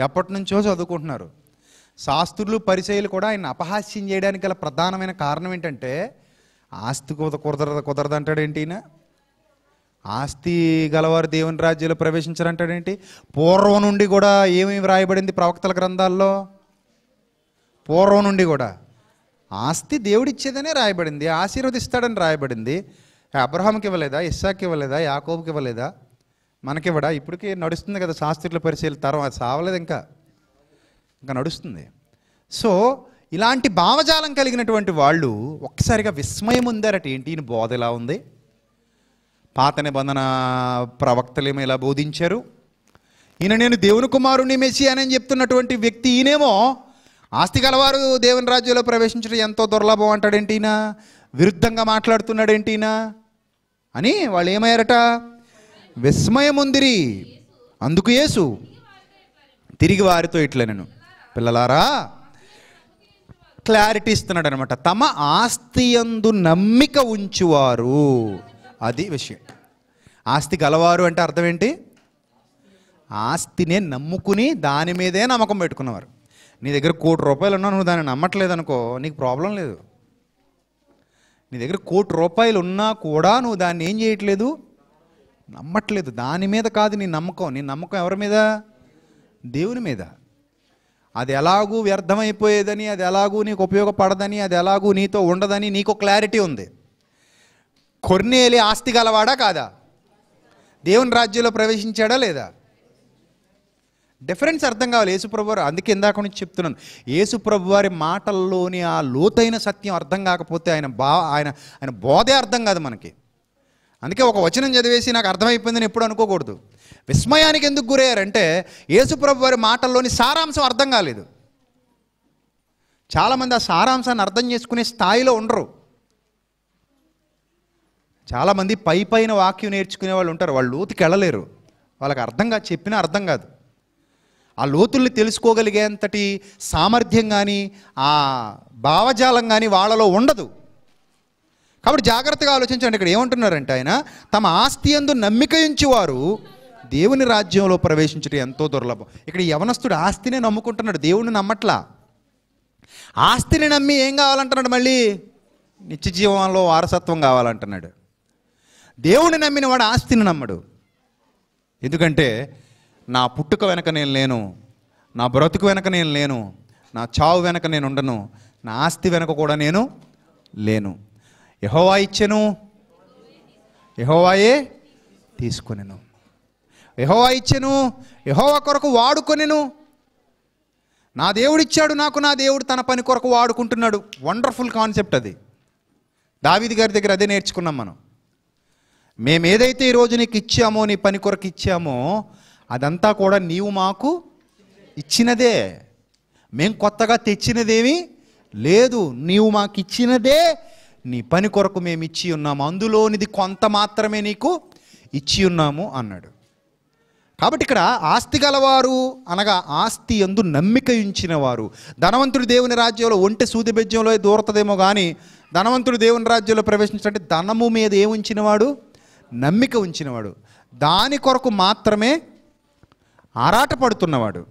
ఎప్పటి నుంచో చదువుకుంటున్నారు శాస్త్రులు పరిచయలు కూడా ఆయన అపహాస్యం చేయడానికి గల ప్రధానమైన కారణం ఏంటంటే ఆస్తి కుద కుదరదు కుదరదు అంటాడు ఈయన ఆస్తి గలవారు దేవుని రాజ్యంలో ప్రవేశించరంటాడేంటి పూర్వం నుండి కూడా ఏమేమి వ్రాయబడింది ప్రవక్తల గ్రంథాల్లో పూర్వం నుండి కూడా ఆస్తి దేవుడిచ్చేదనే రాయబడింది ఆశీర్వదిస్తాడని రాయబడింది అబ్రహాంకి ఇవ్వలేదా ఇస్సాకి ఇవ్వలేదా యాకోబుకి ఇవ్వలేదా మనకివ్వడా ఇప్పటికీ నడుస్తుంది కదా శాస్త్రుల పరిశీలి తర్వాత సావలేదు ఇంకా ఇంకా నడుస్తుంది సో ఇలాంటి భావజాలం కలిగినటువంటి వాళ్ళు ఒక్కసారిగా విస్మయం ఉందారట ఏంటి ఈయన బోధ ఎలా ఉంది పాత నిబంధన ప్రవక్తలేమో ఇలా బోధించారు ఈయన నేను దేవుని కుమారుని మెసి అని చెప్తున్నటువంటి వ్యక్తి ఈయనేమో ఆస్తి గలవారు దేవుని రాజ్యంలో ప్రవేశించడం ఎంతో దుర్లభం అంటాడేంటినా విరుద్ధంగా మాట్లాడుతున్నాడేంటినా అని వాళ్ళు ఏమయ్యారట విస్మయముందిరి అందుకు ఏసు తిరిగి వారితో ఇట్లా నేను పిల్లలారా క్లారిటీ ఇస్తున్నాడు అనమాట తమ ఆస్తి ఎందు నమ్మిక ఉంచువారు అది విషయం ఆస్తి గలవారు అంటే అర్థం ఏంటి ఆస్తినే నమ్ముకుని దాని మీదే నమ్మకం పెట్టుకున్నవారు నీ దగ్గర కోటి రూపాయలు ఉన్నా నువ్వు దాన్ని నమ్మట్లేదు అనుకో నీకు ప్రాబ్లం లేదు నీ దగ్గర కోటి రూపాయలు ఉన్నా కూడా నువ్వు దాన్ని ఏం చేయట్లేదు నమ్మట్లేదు దాని మీద కాదు నీ నమ్మకం నీ నమ్మకం ఎవరి మీద దేవుని మీద అది ఎలాగూ వ్యర్థమైపోయేదని అది ఎలాగూ నీకు ఉపయోగపడదని అది ఎలాగూ నీతో ఉండదని నీకు క్లారిటీ ఉంది కొన్నేలి ఆస్తి గలవాడా కాదా దేవుని రాజ్యంలో ప్రవేశించాడా లేదా డిఫరెన్స్ అర్థం కావాలి యేసుప్రభు వారు అందుకే ఇందాక నుంచి చెప్తున్నాను యేసుప్రభు వారి మాటల్లోని ఆ లోతైన సత్యం అర్థం కాకపోతే ఆయన బా ఆయన ఆయన బోధే అర్థం కాదు మనకి అందుకే ఒక వచనం చదివేసి నాకు అర్థమైపోయిందని ఎప్పుడు అనుకోకూడదు విస్మయానికి ఎందుకు గురయ్యారంటే యేసుప్రభు వారి మాటల్లోని సారాంశం అర్థం కాలేదు చాలామంది ఆ సారాంశాన్ని అర్థం చేసుకునే స్థాయిలో ఉండరు చాలామంది పై పైన వాక్యం నేర్చుకునే వాళ్ళు ఉంటారు వాళ్ళు లోతుకి వెళ్ళలేరు వాళ్ళకి అర్థంగా చెప్పినా అర్థం కాదు ఆ లోతుల్ని తెలుసుకోగలిగేంతటి సామర్థ్యం కానీ ఆ భావజాలం కానీ వాళ్ళలో ఉండదు కాబట్టి జాగ్రత్తగా ఆలోచించండి ఇక్కడ ఏమంటున్నారంటే ఆయన తమ ఆస్తి ఎందు నమ్మిక వారు దేవుని రాజ్యంలో ప్రవేశించడం ఎంతో దుర్లభం ఇక్కడ యవనస్తుడు ఆస్తినే నమ్ముకుంటున్నాడు దేవుని నమ్మట్లా ఆస్తిని నమ్మి ఏం కావాలంటున్నాడు మళ్ళీ నిత్య జీవంలో వారసత్వం కావాలంటున్నాడు దేవుని నమ్మిన వాడు ఆస్తిని నమ్మడు ఎందుకంటే నా పుట్టుక వెనక నేను లేను నా బ్రతుకు వెనక నేను లేను నా చావు వెనక నేను ఉండను నా ఆస్తి వెనక కూడా నేను లేను యహోవా ఇచ్చెను యహోవాయే తీసుకొనెను యహోవా ఇచ్చెను యహోవా కొరకు వాడుకొనిను నా దేవుడిచ్చాడు నాకు నా దేవుడు తన పని కొరకు వాడుకుంటున్నాడు వండర్ఫుల్ కాన్సెప్ట్ అది దావిది గారి దగ్గర అదే నేర్చుకున్నాం మనం మేము ఏదైతే ఈరోజు నీకు ఇచ్చామో నీ పని కొరకు ఇచ్చామో అదంతా కూడా నీవు మాకు ఇచ్చినదే మేం కొత్తగా తెచ్చినదేమి లేదు నీవు మాకు ఇచ్చినదే నీ పని కొరకు మేము ఇచ్చి ఉన్నాము అందులోనిది కొంత మాత్రమే నీకు ఇచ్చి ఉన్నాము అన్నాడు కాబట్టి ఇక్కడ ఆస్తి గలవారు అనగా ఆస్తి ఎందు నమ్మిక ఇచ్చిన వారు ధనవంతుడు దేవుని రాజ్యంలో ఒంటె సూది బెజ్యంలో దూరతదేమో కానీ ధనవంతుడు దేవుని రాజ్యంలో ప్రవేశించాలంటే ధనము మీద ఏముంచినవాడు నమ్మిక ఉంచినవాడు దాని కొరకు మాత్రమే ఆరాటపడుతున్నవాడు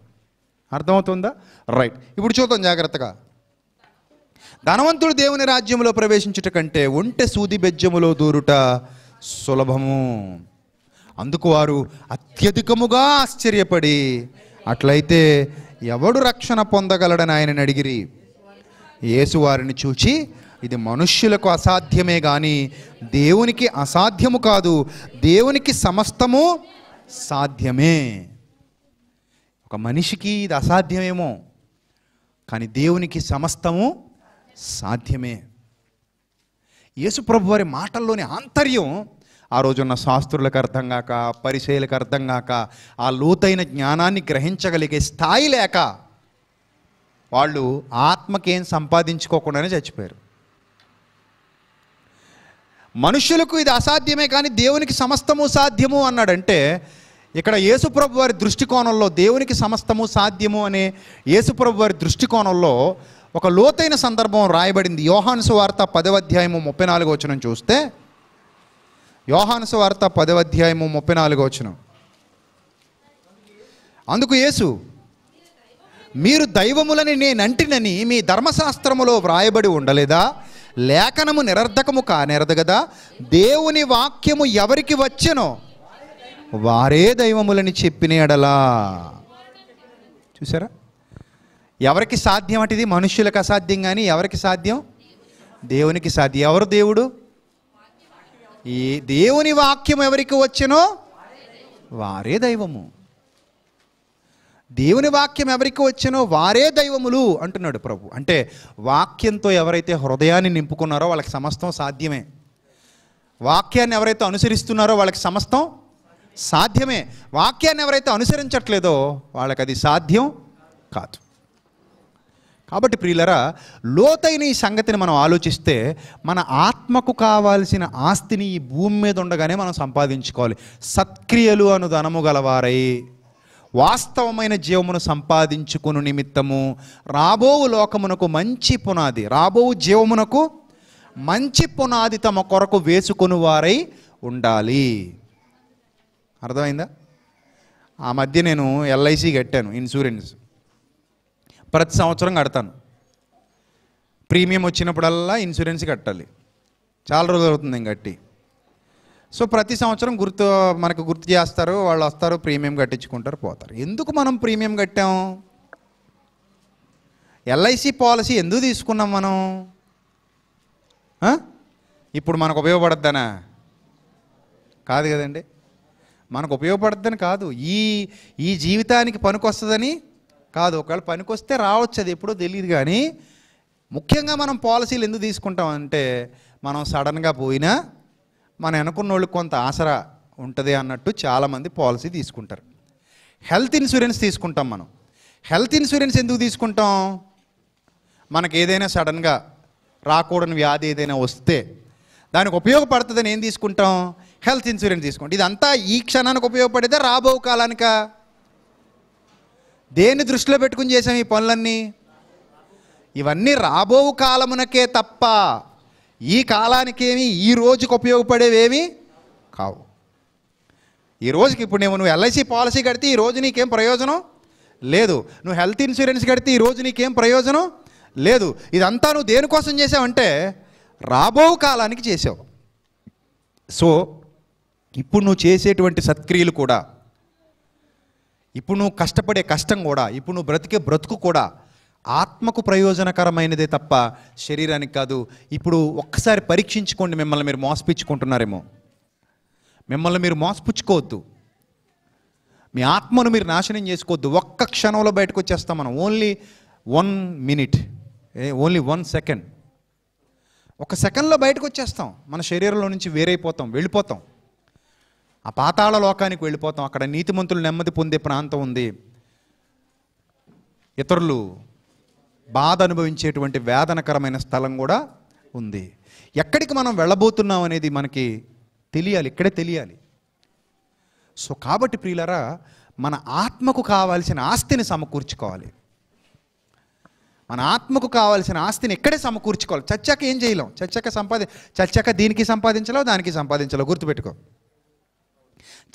అర్థమవుతుందా రైట్ ఇప్పుడు చూద్దాం జాగ్రత్తగా ధనవంతుడు దేవుని రాజ్యంలో ప్రవేశించుట కంటే ఒంటె సూది బెజ్జములో దూరుట సులభము అందుకు వారు అత్యధికముగా ఆశ్చర్యపడి అట్లయితే ఎవడు రక్షణ పొందగలడని ఆయనని అడిగిరి యేసు వారిని చూచి ఇది మనుష్యులకు అసాధ్యమే కానీ దేవునికి అసాధ్యము కాదు దేవునికి సమస్తము సాధ్యమే ఒక మనిషికి ఇది అసాధ్యమేమో కానీ దేవునికి సమస్తము సాధ్యమే యేసుప్రభు వారి మాటల్లోని ఆంతర్యం ఆ రోజున్న శాస్త్రులకు అర్థం కాక పరిశైలకు అర్థం కాక ఆ లోతైన జ్ఞానాన్ని గ్రహించగలిగే స్థాయి లేక వాళ్ళు ఆత్మకేం సంపాదించుకోకుండానే చచ్చిపోయారు మనుషులకు ఇది అసాధ్యమే కానీ దేవునికి సమస్తము సాధ్యము అన్నాడంటే ఇక్కడ యేసుప్రభు వారి దృష్టికోణంలో దేవునికి సమస్తము సాధ్యము అనే యేసుప్రభు వారి దృష్టికోణంలో ఒక లోతైన సందర్భం రాయబడింది యోహాన్సు వార్త పదవ అధ్యాయము ముప్పై నాలుగు వచనం చూస్తే యోహాన్సు వార్త పదవ అధ్యాయము ముప్పై నాలుగు వచనం అందుకు యేసు మీరు దైవములని నేనంటినని మీ ధర్మశాస్త్రములో వ్రాయబడి ఉండలేదా లేఖనము నిరర్ధకము కానేరదు కదా దేవుని వాక్యము ఎవరికి వచ్చెనో వారే దైవములని చెప్పిన ఎడలా చూసారా ఎవరికి సాధ్యం అటిది మనుషులకు అసాధ్యం కానీ ఎవరికి సాధ్యం దేవునికి సాధ్యం ఎవరు దేవుడు ఈ దేవుని వాక్యం ఎవరికి వచ్చినో వారే దైవము దేవుని వాక్యం ఎవరికి వచ్చినో వారే దైవములు అంటున్నాడు ప్రభు అంటే వాక్యంతో ఎవరైతే హృదయాన్ని నింపుకున్నారో వాళ్ళకి సమస్తం సాధ్యమే వాక్యాన్ని ఎవరైతే అనుసరిస్తున్నారో వాళ్ళకి సమస్తం సాధ్యమే వాక్యాన్ని ఎవరైతే అనుసరించట్లేదో వాళ్ళకి అది సాధ్యం కాదు కాబట్టి ప్రియులరా లోతైన ఈ సంగతిని మనం ఆలోచిస్తే మన ఆత్మకు కావాల్సిన ఆస్తిని ఈ భూమి మీద ఉండగానే మనం సంపాదించుకోవాలి సత్క్రియలు అను ధనము గలవారై వాస్తవమైన జీవమును సంపాదించుకుని నిమిత్తము రాబోవు లోకమునకు మంచి పునాది రాబోవు జీవమునకు మంచి పునాది తమ కొరకు వేసుకుని వారై ఉండాలి అర్థమైందా ఆ మధ్య నేను ఎల్ఐసి కట్టాను ఇన్సూరెన్స్ ప్రతి సంవత్సరం కడతాను ప్రీమియం వచ్చినప్పుడల్లా ఇన్సూరెన్స్ కట్టాలి చాలా రోజులు అవుతుంది నేను కట్టి సో ప్రతి సంవత్సరం గుర్తు మనకు గుర్తు చేస్తారు వాళ్ళు వస్తారు ప్రీమియం కట్టించుకుంటారు పోతారు ఎందుకు మనం ప్రీమియం కట్టాము ఎల్ఐసి పాలసీ ఎందుకు తీసుకున్నాం మనం ఇప్పుడు మనకు ఉపయోగపడద్దనా కాదు కదండి మనకు ఉపయోగపడుతుందని కాదు ఈ ఈ జీవితానికి పనికొస్తుందని కాదు ఒకవేళ పనికొస్తే రావచ్చు అది ఎప్పుడో తెలియదు కానీ ముఖ్యంగా మనం పాలసీలు ఎందుకు తీసుకుంటాం అంటే మనం సడన్గా పోయినా మన వెనకున్న వాళ్ళకి కొంత ఆసరా ఉంటుంది అన్నట్టు చాలామంది పాలసీ తీసుకుంటారు హెల్త్ ఇన్సూరెన్స్ తీసుకుంటాం మనం హెల్త్ ఇన్సూరెన్స్ ఎందుకు తీసుకుంటాం మనకు ఏదైనా సడన్గా రాకూడని వ్యాధి ఏదైనా వస్తే దానికి ఉపయోగపడుతుందని ఏం తీసుకుంటాం హెల్త్ ఇన్సూరెన్స్ తీసుకోండి ఇదంతా ఈ క్షణానికి ఉపయోగపడితే రాబో కాలానిక దేన్ని దృష్టిలో పెట్టుకుని చేసాం ఈ పనులన్నీ ఇవన్నీ రాబో కాలమునకే తప్ప ఈ కాలానికేమి ఈ రోజుకి ఉపయోగపడేవేమి కావు ఈ రోజుకి ఇప్పుడు నేను నువ్వు ఎల్ఐసి పాలసీ కడితే ఈ రోజు నీకేం ప్రయోజనం లేదు నువ్వు హెల్త్ ఇన్సూరెన్స్ కడితే ఈ రోజు నీకేం ప్రయోజనం లేదు ఇదంతా నువ్వు దేనికోసం చేసావంటే రాబో కాలానికి చేసావు సో ఇప్పుడు నువ్వు చేసేటువంటి సత్క్రియలు కూడా ఇప్పుడు నువ్వు కష్టపడే కష్టం కూడా ఇప్పుడు నువ్వు బ్రతికే బ్రతుకు కూడా ఆత్మకు ప్రయోజనకరమైనదే తప్ప శరీరానికి కాదు ఇప్పుడు ఒక్కసారి పరీక్షించుకోండి మిమ్మల్ని మీరు మోసపుచ్చుకుంటున్నారేమో మిమ్మల్ని మీరు మోసపుచ్చుకోవద్దు మీ ఆత్మను మీరు నాశనం చేసుకోవద్దు ఒక్క క్షణంలో బయటకు వచ్చేస్తాం మనం only one minute only one second ఒక సెకండ్లో బయటకు వచ్చేస్తాం మన శరీరంలో నుంచి వేరైపోతాం వెళ్ళిపోతాం ఆ పాతాళ లోకానికి వెళ్ళిపోతాం అక్కడ నీతిమంతులు నెమ్మది పొందే ప్రాంతం ఉంది ఇతరులు బాధ అనుభవించేటువంటి వేదనకరమైన స్థలం కూడా ఉంది ఎక్కడికి మనం వెళ్ళబోతున్నాం అనేది మనకి తెలియాలి ఇక్కడే తెలియాలి సో కాబట్టి ప్రియులరా మన ఆత్మకు కావాల్సిన ఆస్తిని సమకూర్చుకోవాలి మన ఆత్మకు కావాల్సిన ఆస్తిని ఎక్కడే సమకూర్చుకోవాలి చచ్చాక ఏం చేయలేం చచ్చాక సంపాది చచ్చాక దీనికి సంపాదించలో దానికి సంపాదించలో గుర్తుపెట్టుకో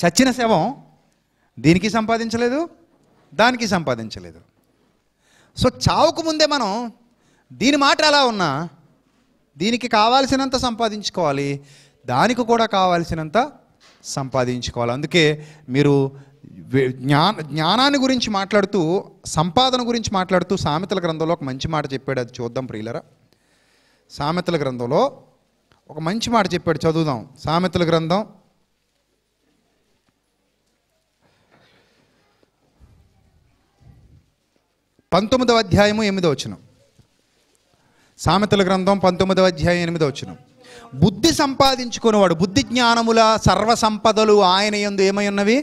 చచ్చిన శవం దీనికి సంపాదించలేదు దానికి సంపాదించలేదు సో చావుకు ముందే మనం దీని మాట ఎలా ఉన్నా దీనికి కావాల్సినంత సంపాదించుకోవాలి దానికి కూడా కావాల్సినంత సంపాదించుకోవాలి అందుకే మీరు జ్ఞాన జ్ఞానాన్ని గురించి మాట్లాడుతూ సంపాదన గురించి మాట్లాడుతూ సామెతల గ్రంథంలో ఒక మంచి మాట చెప్పాడు అది చూద్దాం ప్రియులరా సామెతల గ్రంథంలో ఒక మంచి మాట చెప్పాడు చదువుదాం సామెతల గ్రంథం పంతొమ్మిదవ అధ్యాయము ఎనిమిదో వచ్చిన సామెతల గ్రంథం పంతొమ్మిదవ అధ్యాయం ఎనిమిదో వచ్చిన బుద్ధి సంపాదించుకునేవాడు బుద్ధి జ్ఞానముల సర్వ సంపదలు ఆయన ఎందు ఏమై ఉన్నవి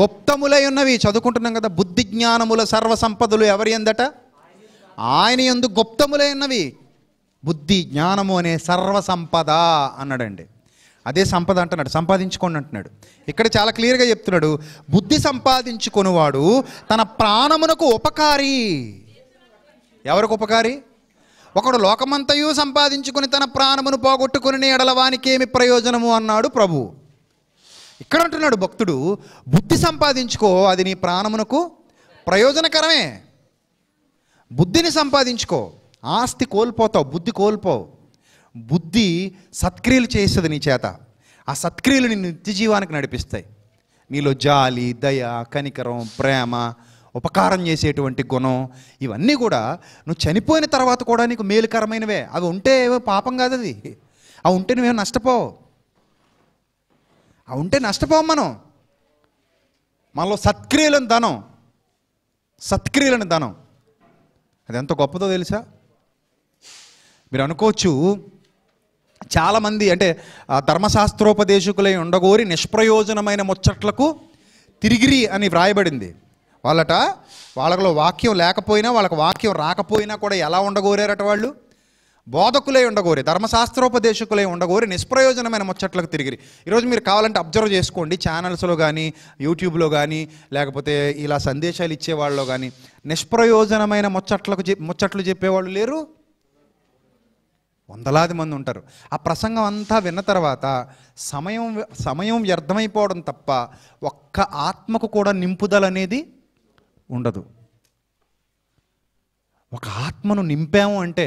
గుప్తములై ఉన్నవి చదువుకుంటున్నాం కదా బుద్ధి జ్ఞానముల సర్వ సంపదలు ఎవరి ఎందట ఆయన ఎందు గుప్తములై ఉన్నవి బుద్ధి జ్ఞానము అనే సర్వ సంపద అన్నాడండి అదే సంపద అంటున్నాడు సంపాదించుకోండి అంటున్నాడు ఇక్కడ చాలా క్లియర్గా చెప్తున్నాడు బుద్ధి సంపాదించుకునివాడు తన ప్రాణమునకు ఉపకారి ఎవరికి ఉపకారి ఒకడు లోకమంతయు సంపాదించుకుని తన ప్రాణమును పోగొట్టుకుని ఎడలవానికి ఏమి ప్రయోజనము అన్నాడు ప్రభువు ఇక్కడ అంటున్నాడు భక్తుడు బుద్ధి సంపాదించుకో అది నీ ప్రాణమునకు ప్రయోజనకరమే బుద్ధిని సంపాదించుకో ఆస్తి కోల్పోతావు బుద్ధి కోల్పోవు బుద్ధి సత్క్రియలు చేస్తుంది నీ చేత ఆ సత్క్రియలు నీ నిత్య జీవానికి నడిపిస్తాయి నీలో జాలి దయ కనికరం ప్రేమ ఉపకారం చేసేటువంటి గుణం ఇవన్నీ కూడా నువ్వు చనిపోయిన తర్వాత కూడా నీకు మేలుకరమైనవే అవి ఉంటే పాపం కాదు అది అవి ఉంటే నువ్వేమో నష్టపోవు ఉంటే నష్టపోం మనం మనలో సత్క్రియలను ధనం సత్క్రియలను ధనం అది ఎంత గొప్పదో తెలుసా మీరు అనుకోవచ్చు చాలామంది అంటే ధర్మశాస్త్రోపదేశకులై ఉండగోరి నిష్ప్రయోజనమైన ముచ్చట్లకు తిరిగిరి అని వ్రాయబడింది వాళ్ళట వాళ్ళలో వాక్యం లేకపోయినా వాళ్ళకి వాక్యం రాకపోయినా కూడా ఎలా ఉండగోరారట వాళ్ళు బోధకులే ఉండగోరి ధర్మశాస్త్రోపదేశకులే ఉండగోరి నిష్ప్రయోజనమైన ముచ్చట్లకు తిరిగిరి ఈరోజు మీరు కావాలంటే అబ్జర్వ్ చేసుకోండి ఛానల్స్లో కానీ యూట్యూబ్లో కానీ లేకపోతే ఇలా సందేశాలు ఇచ్చేవాళ్ళలో కానీ నిష్ప్రయోజనమైన ముచ్చట్లకు ముచ్చట్లు చెప్పేవాళ్ళు లేరు వందలాది మంది ఉంటారు ఆ ప్రసంగం అంతా విన్న తర్వాత సమయం సమయం వ్యర్థమైపోవడం తప్ప ఒక్క ఆత్మకు కూడా నింపుదల అనేది ఉండదు ఒక ఆత్మను నింపాము అంటే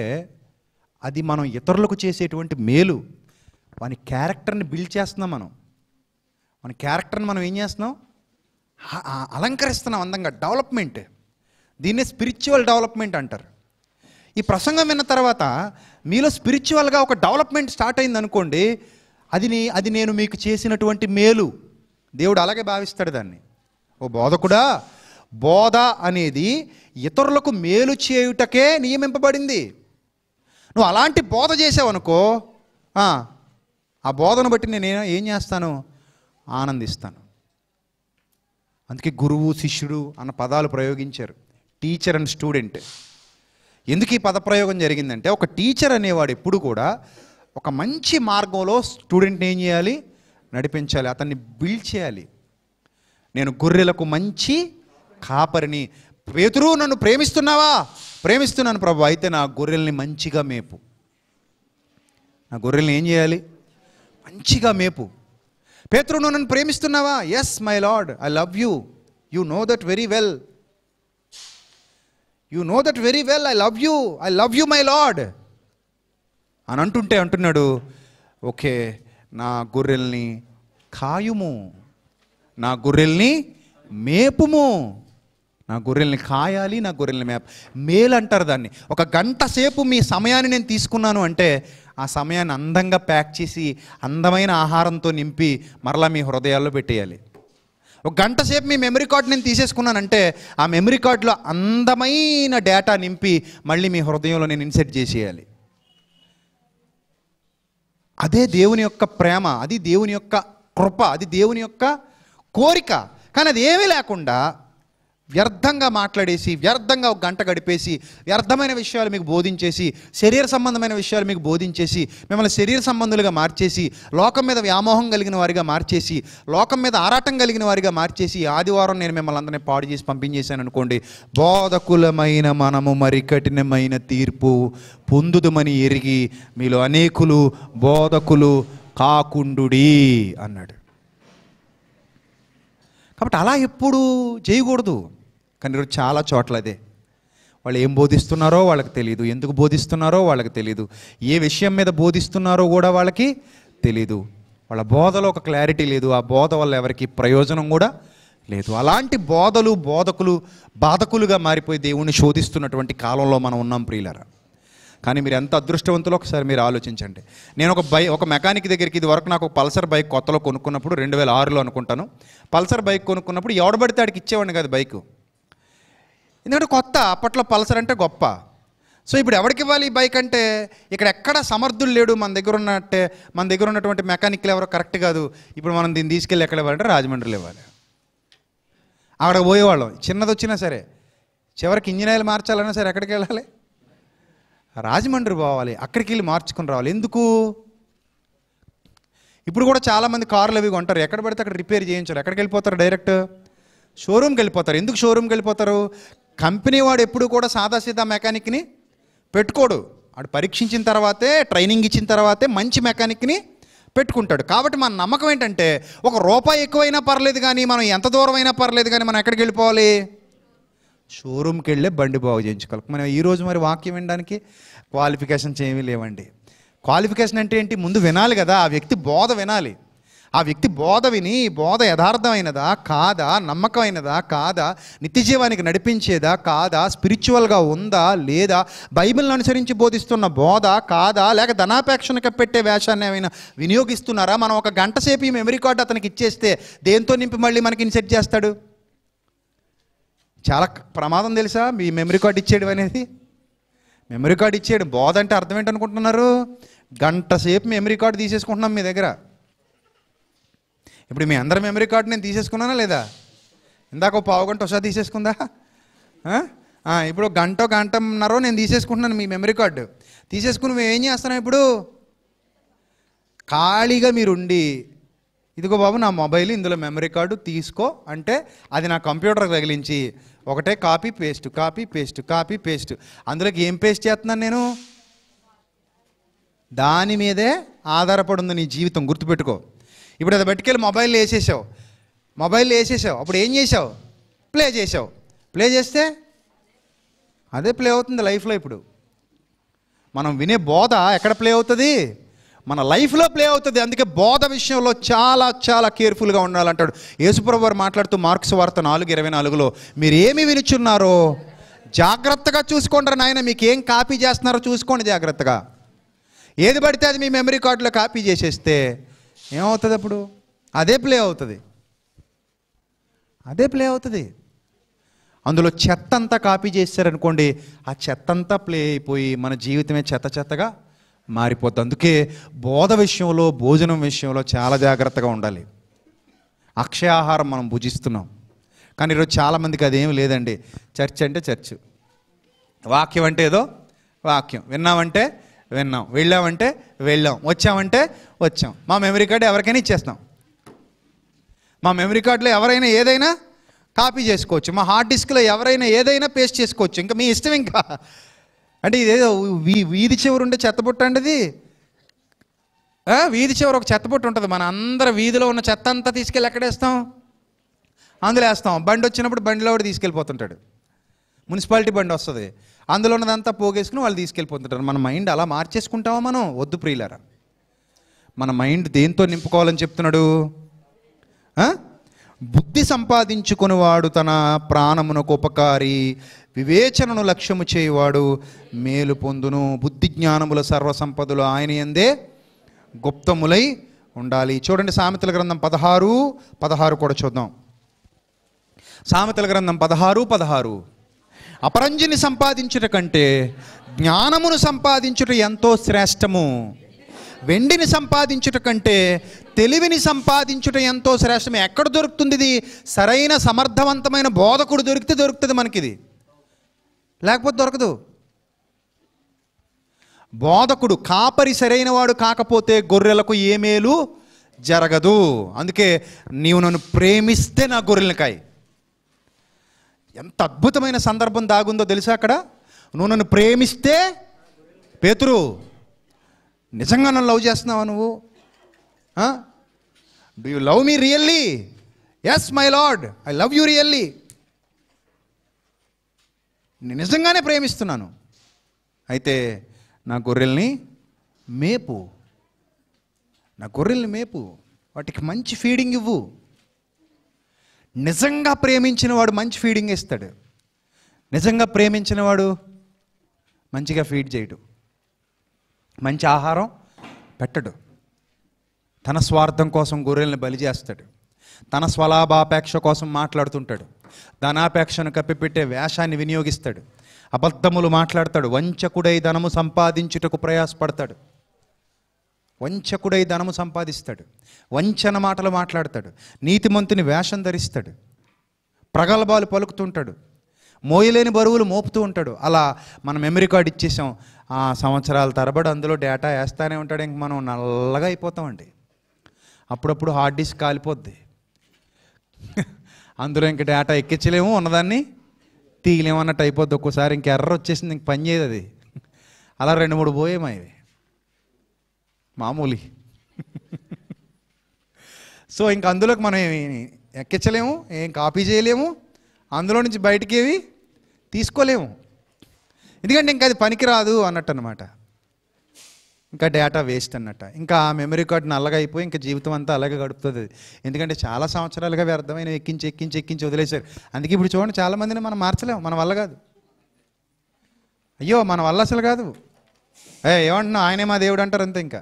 అది మనం ఇతరులకు చేసేటువంటి మేలు వాని క్యారెక్టర్ని బిల్డ్ చేస్తున్నాం మనం మన క్యారెక్టర్ని మనం ఏం చేస్తున్నాం అలంకరిస్తున్నాం అందంగా డెవలప్మెంట్ దీన్నే స్పిరిచువల్ డెవలప్మెంట్ అంటారు ఈ ప్రసంగం విన్న తర్వాత మీలో స్పిరిచువల్గా ఒక డెవలప్మెంట్ స్టార్ట్ అయింది అనుకోండి అది అది నేను మీకు చేసినటువంటి మేలు దేవుడు అలాగే భావిస్తాడు దాన్ని ఓ కూడా బోధ అనేది ఇతరులకు మేలు చేయుటకే నియమింపబడింది నువ్వు అలాంటి బోధ చేసావనుకో ఆ బోధను బట్టి నేను ఏం చేస్తాను ఆనందిస్తాను అందుకే గురువు శిష్యుడు అన్న పదాలు ప్రయోగించారు టీచర్ అండ్ స్టూడెంట్ ఎందుకు ఈ పదప్రయోగం జరిగిందంటే ఒక టీచర్ అనేవాడు ఎప్పుడు కూడా ఒక మంచి మార్గంలో స్టూడెంట్ని ఏం చేయాలి నడిపించాలి అతన్ని బిల్డ్ చేయాలి నేను గొర్రెలకు మంచి కాపరిని పేతురు నన్ను ప్రేమిస్తున్నావా ప్రేమిస్తున్నాను ప్రభు అయితే నా గొర్రెల్ని మంచిగా మేపు నా గొర్రెల్ని ఏం చేయాలి మంచిగా మేపు పేతురు నన్ను ప్రేమిస్తున్నావా yes my Lord I love you you know that very well you know that very well I love you I love you my Lord అని అంటుంటే అంటున్నాడు ఓకే నా గొర్రెల్ని కాయుము నా గొర్రెల్ని మేపుము నా గొర్రెల్ని కాయాలి నా గొర్రెల్ని మేప మేలు అంటారు దాన్ని ఒక గంట సేపు మీ సమయాన్ని నేను తీసుకున్నాను అంటే ఆ సమయాన్ని అందంగా ప్యాక్ చేసి అందమైన ఆహారంతో నింపి మరలా మీ హృదయాల్లో పెట్టేయాలి ఒక గంట సేపు మీ మెమరీ కార్డ్ నేను తీసేసుకున్నానంటే ఆ మెమరీ కార్డులో అందమైన డేటా నింపి మళ్ళీ మీ హృదయంలో నేను ఇన్సెట్ చేసేయాలి అదే దేవుని యొక్క ప్రేమ అది దేవుని యొక్క కృప అది దేవుని యొక్క కోరిక కానీ అది ఏమీ లేకుండా వ్యర్థంగా మాట్లాడేసి వ్యర్థంగా ఒక గంట గడిపేసి వ్యర్థమైన విషయాలు మీకు బోధించేసి శరీర సంబంధమైన విషయాలు మీకు బోధించేసి మిమ్మల్ని శరీర సంబంధులుగా మార్చేసి లోకం మీద వ్యామోహం కలిగిన వారిగా మార్చేసి లోకం మీద ఆరాటం కలిగిన వారిగా మార్చేసి ఆదివారం నేను మిమ్మల్ని అందరినీ పాడు చేసి పంపించేశాను అనుకోండి బోధకులమైన మనము మరి కఠినమైన తీర్పు పొందుదమని ఎరిగి మీలో అనేకులు బోధకులు కాకుండుడి అన్నాడు కాబట్టి అలా ఎప్పుడు చేయకూడదు కానీ ఈరోజు చాలా చోట్ల అదే వాళ్ళు ఏం బోధిస్తున్నారో వాళ్ళకి తెలియదు ఎందుకు బోధిస్తున్నారో వాళ్ళకి తెలియదు ఏ విషయం మీద బోధిస్తున్నారో కూడా వాళ్ళకి తెలీదు వాళ్ళ బోధలో ఒక క్లారిటీ లేదు ఆ బోధ వల్ల ఎవరికి ప్రయోజనం కూడా లేదు అలాంటి బోధలు బోధకులు బాధకులుగా మారిపోయి దేవుణ్ణి శోధిస్తున్నటువంటి కాలంలో మనం ఉన్నాం ప్రియులరా కానీ మీరు ఎంత అదృష్టవంతులు ఒకసారి మీరు ఆలోచించండి నేను ఒక బైక్ ఒక మెకానిక్ దగ్గరికి ఇది వరకు నాకు పల్సర్ బైక్ కొత్తలో కొనుక్కున్నప్పుడు రెండు వేల ఆరులో అనుకుంటాను పల్సర్ బైక్ కొనుక్కున్నప్పుడు ఎవడబడితే ఆడికి ఇచ్చేవాడిని కాదు బైక్ ఎందుకంటే కొత్త అప్పట్లో పల్సర్ అంటే గొప్ప సో ఇప్పుడు ఎవరికి ఇవ్వాలి ఈ బైక్ అంటే ఇక్కడ ఎక్కడ సమర్థులు లేడు మన దగ్గర ఉన్నట్టే మన దగ్గర ఉన్నటువంటి మెకానిక్లు ఎవరో కరెక్ట్ కాదు ఇప్పుడు మనం దీన్ని తీసుకెళ్ళి ఎక్కడ ఇవ్వాలంటే రాజమండ్రిలో ఇవ్వాలి అక్కడ పోయేవాళ్ళం చిన్నది వచ్చినా సరే చివరికి ఇంజనీర్లు మార్చాలన్నా సరే ఎక్కడికి వెళ్ళాలి రాజమండ్రి పోవాలి అక్కడికి వెళ్ళి మార్చుకుని రావాలి ఎందుకు ఇప్పుడు కూడా చాలామంది కార్లు అవి కొంటారు ఎక్కడ పడితే అక్కడ రిపేర్ చేయించారు ఎక్కడికి వెళ్ళిపోతారు డైరెక్ట్ షోరూమ్కి వెళ్ళిపోతారు ఎందుకు షోరూమ్కి వెళ్ళిపోతారు కంపెనీ వాడు ఎప్పుడు కూడా సాదాసీదా మెకానిక్ని పెట్టుకోడు వాడు పరీక్షించిన తర్వాతే ట్రైనింగ్ ఇచ్చిన తర్వాతే మంచి మెకానిక్ని పెట్టుకుంటాడు కాబట్టి మన నమ్మకం ఏంటంటే ఒక రూపాయి ఎక్కువైనా పర్లేదు కానీ మనం ఎంత దూరం అయినా పర్లేదు కానీ మనం ఎక్కడికి వెళ్ళిపోవాలి షోరూమ్కి వెళ్ళే బండి బాగు చేయించుకోవాలి మనం ఈరోజు మరి వాక్యం వినడానికి క్వాలిఫికేషన్స్ ఏమీ లేవండి క్వాలిఫికేషన్ అంటే ఏంటి ముందు వినాలి కదా ఆ వ్యక్తి బోధ వినాలి ఆ వ్యక్తి బోధ విని బోధ యథార్థమైనదా కాదా నమ్మకమైనదా కాదా నిత్య జీవానికి నడిపించేదా కాదా స్పిరిచువల్గా ఉందా లేదా బైబిల్ని అనుసరించి బోధిస్తున్న బోధ కాదా లేక ధనాపేక్షణకు పెట్టే వేషాన్ని ఏమైనా వినియోగిస్తున్నారా మనం ఒక గంట సేపు ఈ మెమరీ కార్డు అతనికి ఇచ్చేస్తే దేంతో నింపి మళ్ళీ మనకి ఇన్సెట్ చేస్తాడు చాలా ప్రమాదం తెలుసా మీ మెమరీ కార్డు ఇచ్చేడు అనేది మెమరీ కార్డు ఇచ్చేడు బోధ అంటే అర్థం ఏంటనుకుంటున్నారు గంట సేపు మెమరీ కార్డు తీసేసుకుంటున్నాం మీ దగ్గర ఇప్పుడు మీ అందరి మెమరీ కార్డు నేను తీసేసుకున్నానా లేదా ఇందాక పావు గంట ఒకసారి తీసేసుకుందా ఇప్పుడు గంట గంటన్నర నేను తీసేసుకుంటున్నాను మీ మెమరీ కార్డు తీసేసుకుని మేము ఏం చేస్తున్నాం ఇప్పుడు ఖాళీగా మీరుండి ఇదిగో బాబు నా మొబైల్ ఇందులో మెమరీ కార్డు తీసుకో అంటే అది నా కంప్యూటర్కి తగిలించి ఒకటే copy paste copy paste copy paste అందులోకి ఏం పేస్ట్ చేస్తున్నాను నేను దాని మీదే ఆధారపడి ఉంది నీ జీవితం గుర్తుపెట్టుకో ఇప్పుడు అది పట్టుకెళ్ళి మొబైల్ వేసేసావు మొబైల్ వేసేసావు అప్పుడు ఏం చేసావు ప్లే చేసావు ప్లే చేస్తే అదే ప్లే అవుతుంది లైఫ్లో ఇప్పుడు మనం వినే బోధ ఎక్కడ ప్లే అవుతుంది మన లైఫ్లో ప్లే అవుతుంది అందుకే బోధ విషయంలో చాలా చాలా కేర్ఫుల్గా ఉండాలంటాడు యేసుప్రభు వారు మాట్లాడుతూ మార్క్స్ వార్త నాలుగు ఇరవై నాలుగులో మీరు ఏమి వినిచున్నారో జాగ్రత్తగా చూసుకోండి నాయన మీకు ఏం కాపీ చేస్తున్నారో చూసుకోండి జాగ్రత్తగా ఏది పడితే అది మీ మెమరీ కార్డులో కాపీ చేసేస్తే ఏమవుతుంది అప్పుడు అదే ప్లే అవుతుంది అదే ప్లే అవుతుంది అందులో చెత్త అంతా కాపీ చేశారనుకోండి ఆ చెత్త అంతా ప్లే అయిపోయి మన జీవితమే చెత్త చెత్తగా మారిపోతుంది అందుకే బోధ విషయంలో భోజనం విషయంలో చాలా జాగ్రత్తగా ఉండాలి అక్షయాహారం మనం భుజిస్తున్నాం కానీ ఈరోజు చాలామందికి అదేమి లేదండి చర్చ్ అంటే చర్చ్ వాక్యం అంటే ఏదో వాక్యం విన్నామంటే విన్నాం వెళ్ళామంటే వెళ్ళాం వచ్చామంటే వచ్చాం మా మెమరీ కార్డు ఎవరికైనా ఇచ్చేస్తాం మా మెమరీ కార్డులో ఎవరైనా ఏదైనా కాపీ చేసుకోవచ్చు మా హార్డ్ డిస్క్లో ఎవరైనా ఏదైనా పేస్ట్ చేసుకోవచ్చు ఇంకా మీ ఇష్టం ఇంకా అంటే ఇదేదో వీధి చివరి ఉండే చెత్తబుట్ట అండిది వీధి చివరి ఒక చెత్తబుట్ట ఉంటుంది మన అందరూ వీధిలో ఉన్న చెత్త అంతా తీసుకెళ్ళి ఎక్కడేస్తాం అందులో వేస్తాం బండి వచ్చినప్పుడు బండిలో కూడా తీసుకెళ్ళిపోతుంటాడు మున్సిపాలిటీ బండి వస్తుంది అందులో ఉన్నదంతా పోగేసుకుని వాళ్ళు తీసుకెళ్ళిపోతుంటారు మన మైండ్ అలా మార్చేసుకుంటామా మనం వద్దు ప్రియులరా మన మైండ్ దేంతో నింపుకోవాలని చెప్తున్నాడు బుద్ధి వాడు తన ప్రాణమునకు ఉపకారి వివేచనను లక్ష్యము చేయవాడు మేలు పొందును బుద్ధి జ్ఞానముల సర్వసంపదలు ఆయన ఎందే గుప్తములై ఉండాలి చూడండి సామెతల గ్రంథం పదహారు పదహారు కూడా చూద్దాం సామెతల గ్రంథం పదహారు పదహారు అపరంజిని సంపాదించుట కంటే జ్ఞానమును సంపాదించుట ఎంతో శ్రేష్టము వెండిని సంపాదించుట కంటే తెలివిని సంపాదించుట ఎంతో శ్రేష్టం ఎక్కడ దొరుకుతుంది ఇది సరైన సమర్థవంతమైన బోధకుడు దొరికితే దొరుకుతుంది మనకిది లేకపోతే దొరకదు బోధకుడు కాపరి సరైనవాడు కాకపోతే గొర్రెలకు ఏమేలు జరగదు అందుకే నీవు నన్ను ప్రేమిస్తే నా గొర్రెలకాయి ఎంత అద్భుతమైన సందర్భం దాగుందో తెలుసా అక్కడ నువ్వు నన్ను ప్రేమిస్తే పేతురు నిజంగా నన్ను లవ్ చేస్తున్నావా నువ్వు do you love me really yes my Lord I love you really నేను నిజంగానే ప్రేమిస్తున్నాను అయితే నా గొర్రెల్ని మేపు నా గొర్రెల్ని మేపు వాటికి మంచి ఫీడింగ్ ఇవ్వు నిజంగా ప్రేమించిన వాడు మంచి ఫీడింగ్ ఇస్తాడు నిజంగా ప్రేమించిన వాడు మంచిగా ఫీడ్ చేయడు మంచి ఆహారం పెట్టడు తన స్వార్థం కోసం గొర్రెల్ని బలి చేస్తాడు తన స్వలాభాపేక్ష కోసం మాట్లాడుతుంటాడు ధనాపేక్షను కప్పిపెట్టే వేషాన్ని వినియోగిస్తాడు అబద్ధములు మాట్లాడతాడు వంచకుడై ధనము సంపాదించుటకు ప్రయాసపడతాడు వంచకుడై ధనము సంపాదిస్తాడు వంచన మాటలు మాట్లాడతాడు నీతిమంతుని వేషం ధరిస్తాడు ప్రగల్భాలు పలుకుతుంటాడు మోయలేని బరువులు మోపుతూ ఉంటాడు అలా మనం మెమరీ కార్డు ఇచ్చేసాం ఆ సంవత్సరాల తరబడి అందులో డేటా వేస్తానే ఉంటాడు ఇంక మనం నల్లగా అయిపోతామండి అప్పుడప్పుడు హార్డ్ డిస్క్ కాలిపోద్ది అందులో ఇంక డేటా ఎక్కించలేము ఉన్నదాన్ని తీయలేము అన్నట్టు అయిపోద్ది ఒక్కోసారి ఇంక ఎర్ర వచ్చేసింది ఇంక పని చేయదు అది అలా రెండు మూడు పోయేమా ఇవి మామూలి సో ఇంక అందులోకి మనం ఏమి ఎక్కించలేము ఏం కాపీ చేయలేము అందులో నుంచి బయటికి ఏవి తీసుకోలేము ఎందుకంటే ఇంకా అది పనికిరాదు అన్నట్టు అనమాట ఇంకా డేటా వేస్ట్ అన్నట్ట ఇంకా ఆ మెమరీ కార్డ్ నల్లగా అయిపోయి ఇంకా జీవితం అంతా అలాగే గడుపుతుంది ఎందుకంటే చాలా సంవత్సరాలుగా వ్యర్థమైన ఎక్కించి ఎక్కించి ఎక్కించి వదిలేశారు అందుకే ఇప్పుడు చూడండి చాలామందిని మనం మార్చలేము మన వల్ల కాదు అయ్యో మన వల్ల అసలు కాదు ఏ ఏమంటున్నావు ఆయనే మా దేవుడు అంటారు అంతే ఇంకా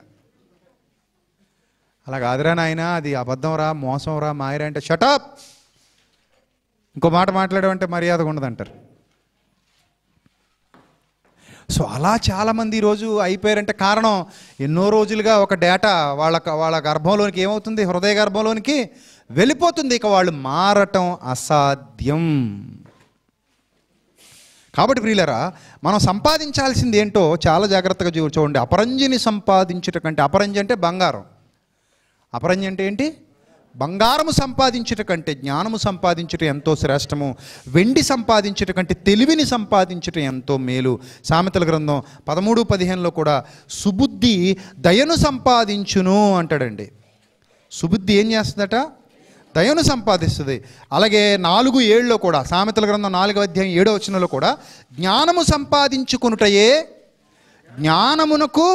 అలా కాదురా నాయన అది అబద్ధం రా మోసం రా మాయరా అంటే షటప్ ఇంకో మాట మాట్లాడమంటే మర్యాద ఉండదంటారు సో అలా చాలామంది ఈరోజు అయిపోయారంటే కారణం ఎన్నో రోజులుగా ఒక డేటా వాళ్ళ వాళ్ళ గర్భంలోనికి ఏమవుతుంది హృదయ గర్భంలోనికి వెళ్ళిపోతుంది ఇక వాళ్ళు మారటం అసాధ్యం కాబట్టి ప్రియులరా మనం సంపాదించాల్సింది ఏంటో చాలా జాగ్రత్తగా చూడండి అపరంజిని సంపాదించట కంటే అపరంజి అంటే బంగారం అపరంజి అంటే ఏంటి బంగారము సంపాదించుట కంటే జ్ఞానము సంపాదించుట ఎంతో శ్రేష్టము వెండి సంపాదించుట కంటే తెలివిని సంపాదించుట ఎంతో మేలు సామెతల గ్రంథం పదమూడు పదిహేనులో కూడా సుబుద్ధి దయను సంపాదించును అంటాడండి సుబుద్ధి ఏం చేస్తుందట దయను సంపాదిస్తుంది అలాగే నాలుగు ఏళ్ళలో కూడా సామెతల గ్రంథం నాలుగు అధ్యాయం ఏడో వచ్చినలో కూడా జ్ఞానము సంపాదించుకునుటయే జ్ఞానమునకు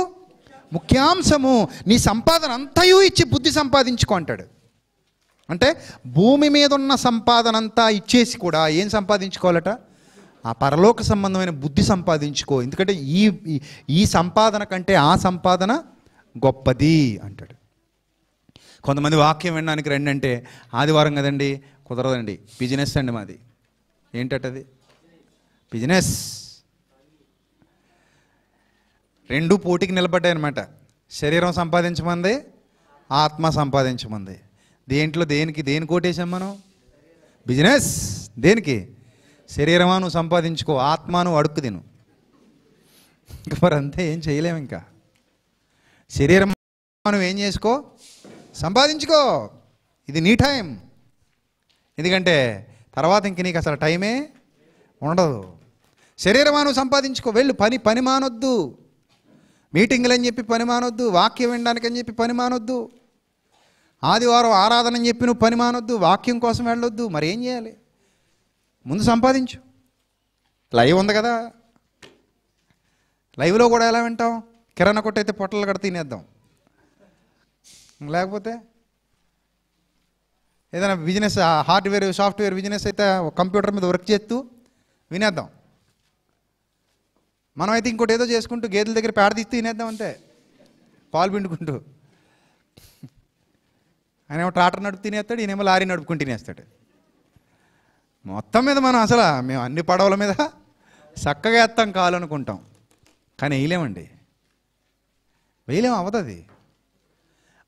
ముఖ్యాంశము నీ సంపాదన అంతయు ఇచ్చి బుద్ధి సంపాదించుకో అంటాడు అంటే భూమి మీద ఉన్న సంపాదన అంతా ఇచ్చేసి కూడా ఏం సంపాదించుకోవాలట ఆ పరలోక సంబంధమైన బుద్ధి సంపాదించుకో ఎందుకంటే ఈ ఈ సంపాదన కంటే ఆ సంపాదన గొప్పది అంటాడు కొంతమంది వాక్యం వినడానికి రండి అంటే ఆదివారం కదండి కుదరదండి బిజినెస్ అండి మాది ఏంటది బిజినెస్ రెండు పోటీకి నిలబడ్డాయి అనమాట శరీరం సంపాదించమంది ఆత్మ సంపాదించమంది దేంట్లో దేనికి దేని కోటేశాం మనం బిజినెస్ దేనికి శరీరమా నువ్వు సంపాదించుకో ఆత్మను అడుక్కు తిను ఇంకా మరి అంతే ఏం చేయలేము ఇంకా శరీరం నువ్వు ఏం చేసుకో సంపాదించుకో ఇది నీ టైం ఎందుకంటే తర్వాత ఇంక నీకు అసలు టైమే ఉండదు శరీరమాను సంపాదించుకో వెళ్ళు పని పని మానొద్దు మీటింగ్లు అని చెప్పి పని మానొద్దు వాక్యం వినడానికి అని చెప్పి పని మానొద్దు ఆదివారం ఆరాధన అని చెప్పి నువ్వు పని మానొద్దు వాక్యం కోసం వెళ్ళొద్దు మరి ఏం చేయాలి ముందు సంపాదించు లైవ్ ఉంది కదా లైవ్లో కూడా ఎలా వింటాం కిరాణా కొట్టయితే పొట్టలు కడ తినేద్దాం లేకపోతే ఏదైనా బిజినెస్ హార్డ్వేర్ సాఫ్ట్వేర్ బిజినెస్ అయితే కంప్యూటర్ మీద వర్క్ చేస్తూ వినేద్దాం మనమైతే ఇంకోటి ఏదో చేసుకుంటూ గేదెల దగ్గర పేడ తీస్తే తినేద్దాం అంతే పాలు పిండుకుంటూ ఆయన ఏమో ట్రాక్టర్ నడుపు తినేస్తాడు ఈయనేమో లారీ నడుపుకుంటూ తినేస్తాడు మొత్తం మీద మనం అసలు మేము అన్ని పడవల మీద చక్కగా ఎత్తాం కావాలనుకుంటాం కానీ వేయలేమండి వేయలేము అవ్వదు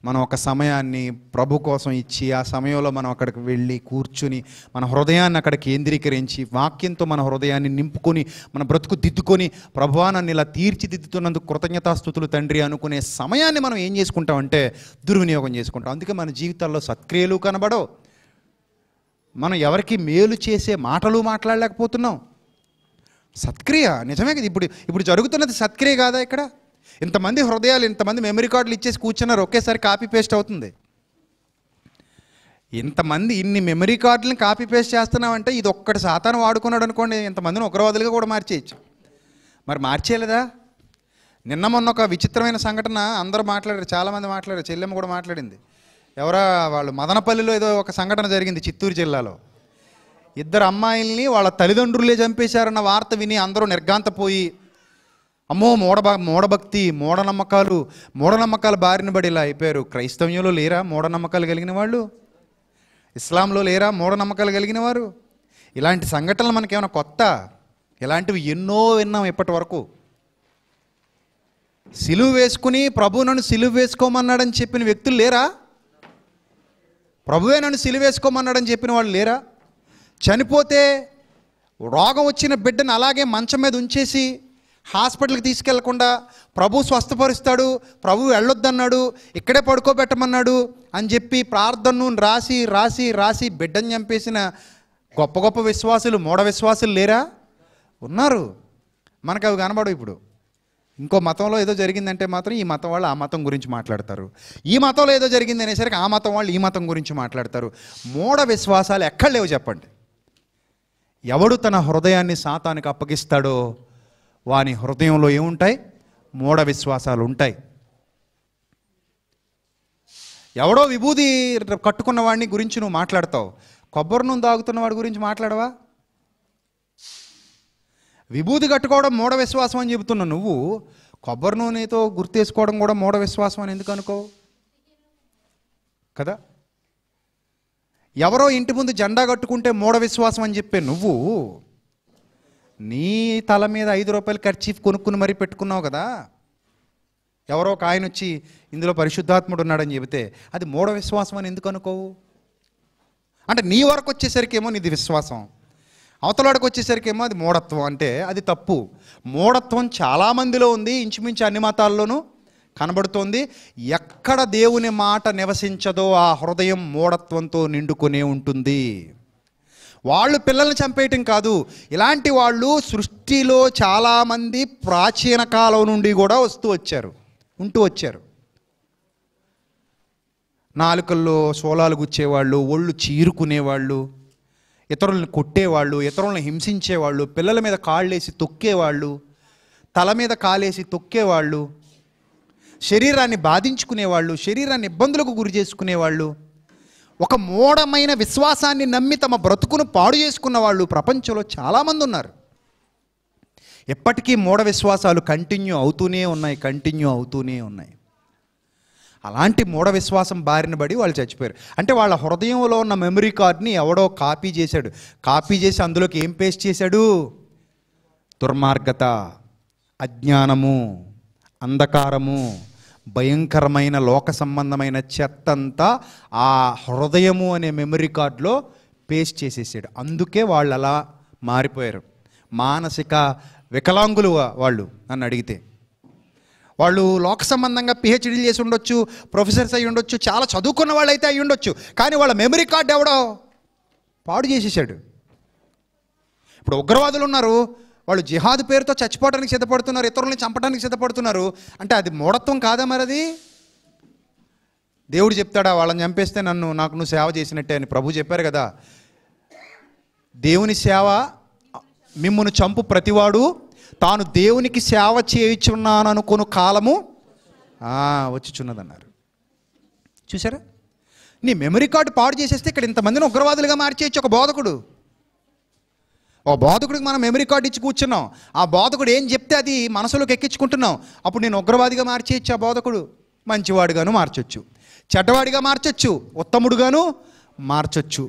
మనం ఒక సమయాన్ని ప్రభు కోసం ఇచ్చి ఆ సమయంలో మనం అక్కడికి వెళ్ళి కూర్చుని మన హృదయాన్ని అక్కడ కేంద్రీకరించి వాక్యంతో మన హృదయాన్ని నింపుకొని మన బ్రతుకు దిద్దుకొని ప్రభువానాన్ని ఇలా తీర్చిదిద్దుతున్నందుకు కృతజ్ఞతాస్థుతులు తండ్రి అనుకునే సమయాన్ని మనం ఏం చేసుకుంటామంటే దుర్వినియోగం చేసుకుంటాం అందుకే మన జీవితాల్లో సత్క్రియలు కనబడవు మనం ఎవరికి మేలు చేసే మాటలు మాట్లాడలేకపోతున్నాం సత్క్రియ నిజమే కదా ఇప్పుడు ఇప్పుడు జరుగుతున్నది సత్క్రియ కాదా ఇక్కడ ఇంతమంది హృదయాలు ఇంతమంది మెమరీ కార్డులు ఇచ్చేసి కూర్చున్నారు ఒకేసారి కాపీ పేస్ట్ అవుతుంది ఇంతమంది ఇన్ని మెమరీ కార్డులను కాపీ పేస్ట్ చేస్తున్నామంటే ఇది ఒక్కటి శాతాన్ని వాడుకున్నాడు అనుకోండి ఇంతమందిని ఉగ్రవాదులుగా కూడా మార్చేయచ్చు మరి మార్చేయలేదా నిన్న మొన్న ఒక విచిత్రమైన సంఘటన అందరూ మాట్లాడారు చాలామంది మాట్లాడారు చెల్లెమ్మ కూడా మాట్లాడింది ఎవరో వాళ్ళు మదనపల్లిలో ఏదో ఒక సంఘటన జరిగింది చిత్తూరు జిల్లాలో ఇద్దరు అమ్మాయిల్ని వాళ్ళ తల్లిదండ్రులే చంపేశారన్న వార్త విని అందరూ నిర్గాంతపోయి అమ్మో మూఢభ మూఢభక్తి మూఢనమ్మకాలు మూఢనమ్మకాలు బారిన పడి ఇలా అయిపోయారు క్రైస్తవ్యంలో లేరా మూఢనమ్మకాలు కలిగిన వాళ్ళు ఇస్లాంలో లేరా మూఢనమ్మకాలు కలిగిన వారు ఇలాంటి సంఘటనలు మనకేమైనా కొత్త ఇలాంటివి ఎన్నో విన్నాం ఇప్పటి వరకు సిలువు వేసుకుని ప్రభు నన్ను సిలువు వేసుకోమన్నాడని చెప్పిన వ్యక్తులు లేరా ప్రభువే నన్ను సిలువు వేసుకోమన్నాడని చెప్పిన వాళ్ళు లేరా చనిపోతే రోగం వచ్చిన బిడ్డను అలాగే మంచం మీద ఉంచేసి హాస్పిటల్కి తీసుకెళ్లకుండా ప్రభు స్వస్థపరుస్తాడు ప్రభు వెళ్ళొద్దన్నాడు ఇక్కడే పడుకోబెట్టమన్నాడు అని చెప్పి ప్రార్థనను రాసి రాసి రాసి బిడ్డను చంపేసిన గొప్ప గొప్ప విశ్వాసులు మూఢ విశ్వాసులు లేరా ఉన్నారు మనకు అవి కనబడవు ఇప్పుడు ఇంకో మతంలో ఏదో జరిగిందంటే మాత్రం ఈ మతం వాళ్ళు ఆ మతం గురించి మాట్లాడతారు ఈ మతంలో ఏదో జరిగింది అనేసరికి ఆ మతం వాళ్ళు ఈ మతం గురించి మాట్లాడతారు మూఢ విశ్వాసాలు ఎక్కడ లేవు చెప్పండి ఎవడు తన హృదయాన్ని సాతానికి అప్పగిస్తాడో వాని హృదయంలో ఏముంటాయి మూఢ విశ్వాసాలు ఉంటాయి ఎవడో విభూది కట్టుకున్న వాడిని గురించి నువ్వు మాట్లాడతావు కొబ్బరి నూనె తాగుతున్న వాడి గురించి మాట్లాడవా విభూది కట్టుకోవడం మూఢ విశ్వాసం అని చెబుతున్నావు నువ్వు కొబ్బరి నూనెతో గుర్తేసుకోవడం కూడా మూఢ విశ్వాసం అని ఎందుకు అనుకో కదా ఎవరో ఇంటి ముందు జెండా కట్టుకుంటే మూఢ విశ్వాసం అని చెప్పే నువ్వు నీ తల మీద ఐదు రూపాయలు ఖర్చీఫ్ కొనుక్కుని మరీ పెట్టుకున్నావు కదా ఎవరో ఒక ఆయన వచ్చి ఇందులో పరిశుద్ధాత్ముడు ఉన్నాడని చెబితే అది మూఢ విశ్వాసం అని ఎందుకు అనుకోవు అంటే నీ వరకు వచ్చేసరికేమో నీది విశ్వాసం అవతలాడికి వచ్చేసరికేమో అది మూఢత్వం అంటే అది తప్పు మూఢత్వం చాలామందిలో ఉంది ఇంచుమించు అన్ని మతాల్లోనూ కనబడుతోంది ఎక్కడ దేవుని మాట నివసించదో ఆ హృదయం మూఢత్వంతో నిండుకునే ఉంటుంది వాళ్ళు పిల్లల్ని చంపేయటం కాదు ఇలాంటి వాళ్ళు సృష్టిలో చాలామంది ప్రాచీన కాలం నుండి కూడా వస్తూ వచ్చారు ఉంటూ వచ్చారు నాలుకల్లో సోలాలు గుచ్చేవాళ్ళు ఒళ్ళు చీరుకునేవాళ్ళు ఇతరులను కొట్టేవాళ్ళు ఇతరులను హింసించేవాళ్ళు పిల్లల మీద కాళ్ళేసి తొక్కేవాళ్ళు తల మీద కాలేసి తొక్కేవాళ్ళు శరీరాన్ని బాధించుకునేవాళ్ళు శరీరాన్ని ఇబ్బందులకు గురి చేసుకునేవాళ్ళు ఒక మూఢమైన విశ్వాసాన్ని నమ్మి తమ బ్రతుకును పాడు చేసుకున్న వాళ్ళు ప్రపంచంలో చాలామంది ఉన్నారు ఎప్పటికీ మూఢ విశ్వాసాలు కంటిన్యూ అవుతూనే ఉన్నాయి కంటిన్యూ అవుతూనే ఉన్నాయి అలాంటి మూఢ విశ్వాసం బారిన పడి వాళ్ళు చచ్చిపోయారు అంటే వాళ్ళ హృదయంలో ఉన్న మెమరీ కార్డ్ని ఎవడో కాపీ చేశాడు కాపీ చేసి అందులోకి ఏం పేస్ట్ చేశాడు దుర్మార్గత అజ్ఞానము అంధకారము భయంకరమైన లోక సంబంధమైన చెత్త అంతా ఆ హృదయము అనే మెమరీ కార్డులో పేస్ట్ చేసేసాడు అందుకే వాళ్ళు అలా మారిపోయారు మానసిక వికలాంగులు వాళ్ళు నన్ను అడిగితే వాళ్ళు లోక సంబంధంగా పిహెచ్డీలు చేసి ఉండొచ్చు ప్రొఫెసర్స్ అయి ఉండొచ్చు చాలా చదువుకున్న వాళ్ళు అయితే అయి ఉండొచ్చు కానీ వాళ్ళ మెమరీ కార్డు ఎవడో పాడు చేసేసాడు ఇప్పుడు ఉగ్రవాదులు ఉన్నారు వాళ్ళు జిహాద్ పేరుతో చచ్చిపోవడానికి సిద్ధపడుతున్నారు ఇతరులను చంపడానికి సిద్ధపడుతున్నారు అంటే అది మూఢత్వం కాదా మరి అది దేవుడు చెప్తాడా వాళ్ళని చంపేస్తే నన్ను నాకు నువ్వు సేవ చేసినట్టే అని ప్రభు చెప్పారు కదా దేవుని సేవ మిమ్మల్ని చంపు ప్రతివాడు తాను దేవునికి సేవ చేయించున్నాననుకుని అనుకున్న కాలము వచ్చుచున్నదన్నారు చూసారా నీ మెమరీ కార్డు పాడు చేసేస్తే ఇక్కడ ఇంతమందిని ఉగ్రవాదులుగా మార్చేయచ్చు ఒక బోధకుడు ఓ బోధకుడికి మనం మెమరీ కార్డు ఇచ్చి కూర్చున్నాం ఆ బోధకుడు ఏం చెప్తే అది మనసులోకి ఎక్కించుకుంటున్నాం అప్పుడు నేను ఉగ్రవాదిగా మార్చేయచ్చు ఆ బోధకుడు మంచివాడుగాను మార్చొచ్చు చెడ్డవాడిగా మార్చొచ్చు ఉత్తముడుగాను మార్చొచ్చు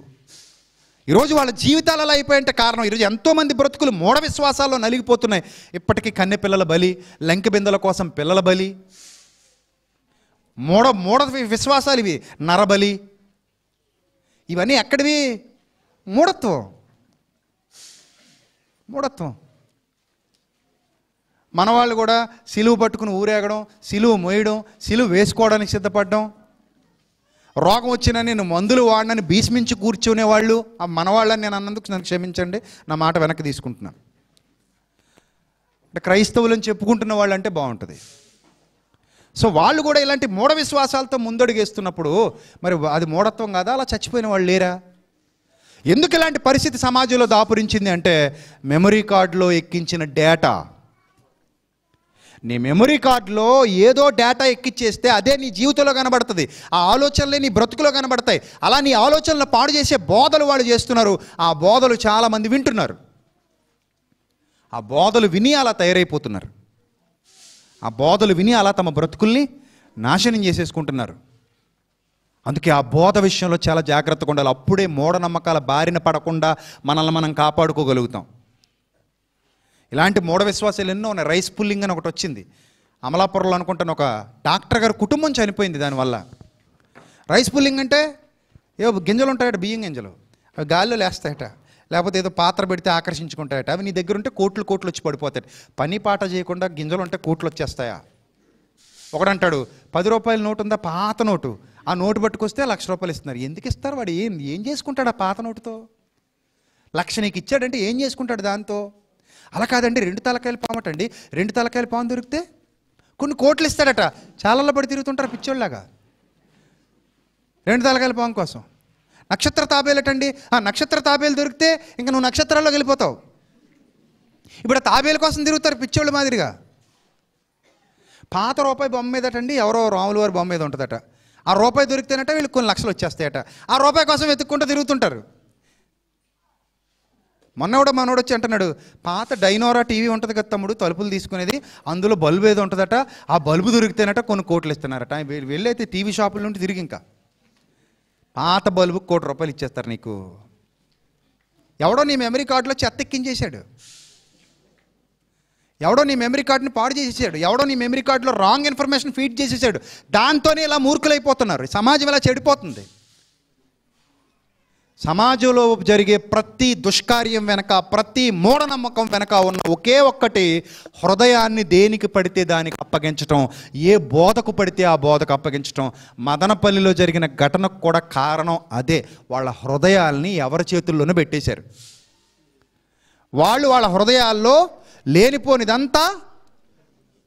ఈరోజు వాళ్ళ జీవితాలు అలా అయిపోయంటే కారణం ఈరోజు ఎంతోమంది బ్రతుకులు మూఢ విశ్వాసాల్లో నలిగిపోతున్నాయి ఇప్పటికీ కన్నె పిల్లల బలి లంక బిందల కోసం పిల్లల బలి మూఢ మూఢ విశ్వాసాలు ఇవి నరబలి ఇవన్నీ ఎక్కడివి మూఢత్వం మూఢత్వం మనవాళ్ళు కూడా సిలువు పట్టుకుని ఊరేగడం సిలువు మోయడం సిలువు వేసుకోవడానికి సిద్ధపడడం రోగం వచ్చిన నేను మందులు వాడినని భీష్మించి కూర్చునే వాళ్ళు ఆ మనవాళ్ళని నేను అన్నందుకు నన్ను క్షమించండి నా మాట వెనక్కి తీసుకుంటున్నాను అంటే క్రైస్తవులను చెప్పుకుంటున్న వాళ్ళు అంటే బాగుంటుంది సో వాళ్ళు కూడా ఇలాంటి మూఢ విశ్వాసాలతో ముందడుగేస్తున్నప్పుడు మరి అది మూఢత్వం కాదా అలా చచ్చిపోయిన వాళ్ళు లేరా ఎందుకు ఇలాంటి పరిస్థితి సమాజంలో దాపురించింది అంటే మెమరీ కార్డులో ఎక్కించిన డేటా నీ మెమరీ కార్డులో ఏదో డేటా ఎక్కిచ్చేస్తే అదే నీ జీవితంలో కనబడుతుంది ఆ ఆలోచనలే నీ బ్రతుకులో కనబడతాయి అలా నీ ఆలోచనలు పాడు చేసే బోధలు వాళ్ళు చేస్తున్నారు ఆ బోధలు చాలామంది వింటున్నారు ఆ బోధలు విని అలా తయారైపోతున్నారు ఆ బోధలు విని అలా తమ బ్రతుకుల్ని నాశనం చేసేసుకుంటున్నారు అందుకే ఆ బోధ విషయంలో చాలా జాగ్రత్తగా ఉండాలి అప్పుడే మూఢనమ్మకాల బారిన పడకుండా మనల్ని మనం కాపాడుకోగలుగుతాం ఇలాంటి మూఢ విశ్వాసాలు ఎన్నో ఉన్నాయి రైస్ పుల్లింగ్ అని ఒకటి వచ్చింది అమలాపురంలో అనుకుంటాను ఒక డాక్టర్ గారి కుటుంబం చనిపోయింది దానివల్ల రైస్ పుల్లింగ్ అంటే ఏవో గింజలు ఉంటాయట బియ్యం గింజలు అవి గాల్లో లేస్తాయట లేకపోతే ఏదో పాత్ర పెడితే ఆకర్షించుకుంటాయట అవి నీ దగ్గర ఉంటే కోట్లు కోట్లు వచ్చి పడిపోతాయి పని పాట చేయకుండా గింజలు ఉంటే కోట్లు వచ్చేస్తాయా ఒకడంటాడు పది రూపాయల నోటు ఉందా పాత నోటు ఆ నోటు పట్టుకొస్తే లక్ష రూపాయలు ఇస్తున్నారు ఎందుకు ఇస్తారు వాడు ఏం ఏం చేసుకుంటాడు ఆ పాత నోటుతో లక్ష నీకు ఇచ్చాడంటే ఏం చేసుకుంటాడు దాంతో అలా కాదండి రెండు తలకాయలు పామటండి రెండు తలకాయలు పాము దొరికితే కొన్ని కోట్లు ఇస్తాడట చాలా పడి తిరుగుతుంటారు పిచ్చోళ్ళలాగా రెండు తలకాయలు పాము కోసం నక్షత్ర తాబేలటండి ఆ నక్షత్ర తాబేలు దొరికితే ఇంకా నువ్వు నక్షత్రాల్లో వెళ్ళిపోతావు ఇప్పుడు ఆ తాబేల కోసం తిరుగుతారు పిచ్చోళ్ళ మాదిరిగా పాత రూపాయి బొమ్మ మీదటండి ఎవరో రాములు వారి బొమ్మ మీద ఉంటుందట ఆ రూపాయి దొరికితేనట వీళ్ళు కొన్ని లక్షలు వచ్చేస్తాయట ఆ రూపాయి కోసం వెతుక్కుంటూ తిరుగుతుంటారు మొన్నోడ మనోడు వచ్చి అంటున్నాడు పాత డైనోరా టీవీ ఉంటుంది కదా తమ్ముడు తలుపులు తీసుకునేది అందులో బల్బు ఏదో ఉంటుందట ఆ బల్బు దొరికితేనట కొన్ని కోట్లు ఇస్తున్నారట వెళ్ళైతే టీవీ షాపుల నుండి తిరిగి ఇంకా పాత బల్బు కోటి రూపాయలు ఇచ్చేస్తారు నీకు ఎవడో నీ మెమరీ కార్డులో చెత్త ఎక్కించేశాడు ఎవడో నీ మెమరీ కార్డుని పాడు చేసేసాడు ఎవడో నీ మెమరీ కార్డులో రాంగ్ ఇన్ఫర్మేషన్ ఫీడ్ చేసేసాడు దాంతోనే ఇలా మూర్ఖులైపోతున్నారు సమాజం ఇలా చెడిపోతుంది సమాజంలో జరిగే ప్రతి దుష్కార్యం వెనక ప్రతి మూఢనమ్మకం వెనక ఉన్న ఒకే ఒక్కటి హృదయాన్ని దేనికి పడితే దానికి అప్పగించటం ఏ బోధకు పడితే ఆ బోధకు అప్పగించటం మదనపల్లిలో జరిగిన ఘటనకు కూడా కారణం అదే వాళ్ళ హృదయాల్ని ఎవరి చేతుల్లోనూ పెట్టేశారు వాళ్ళు వాళ్ళ హృదయాల్లో లేనిపోనిదంతా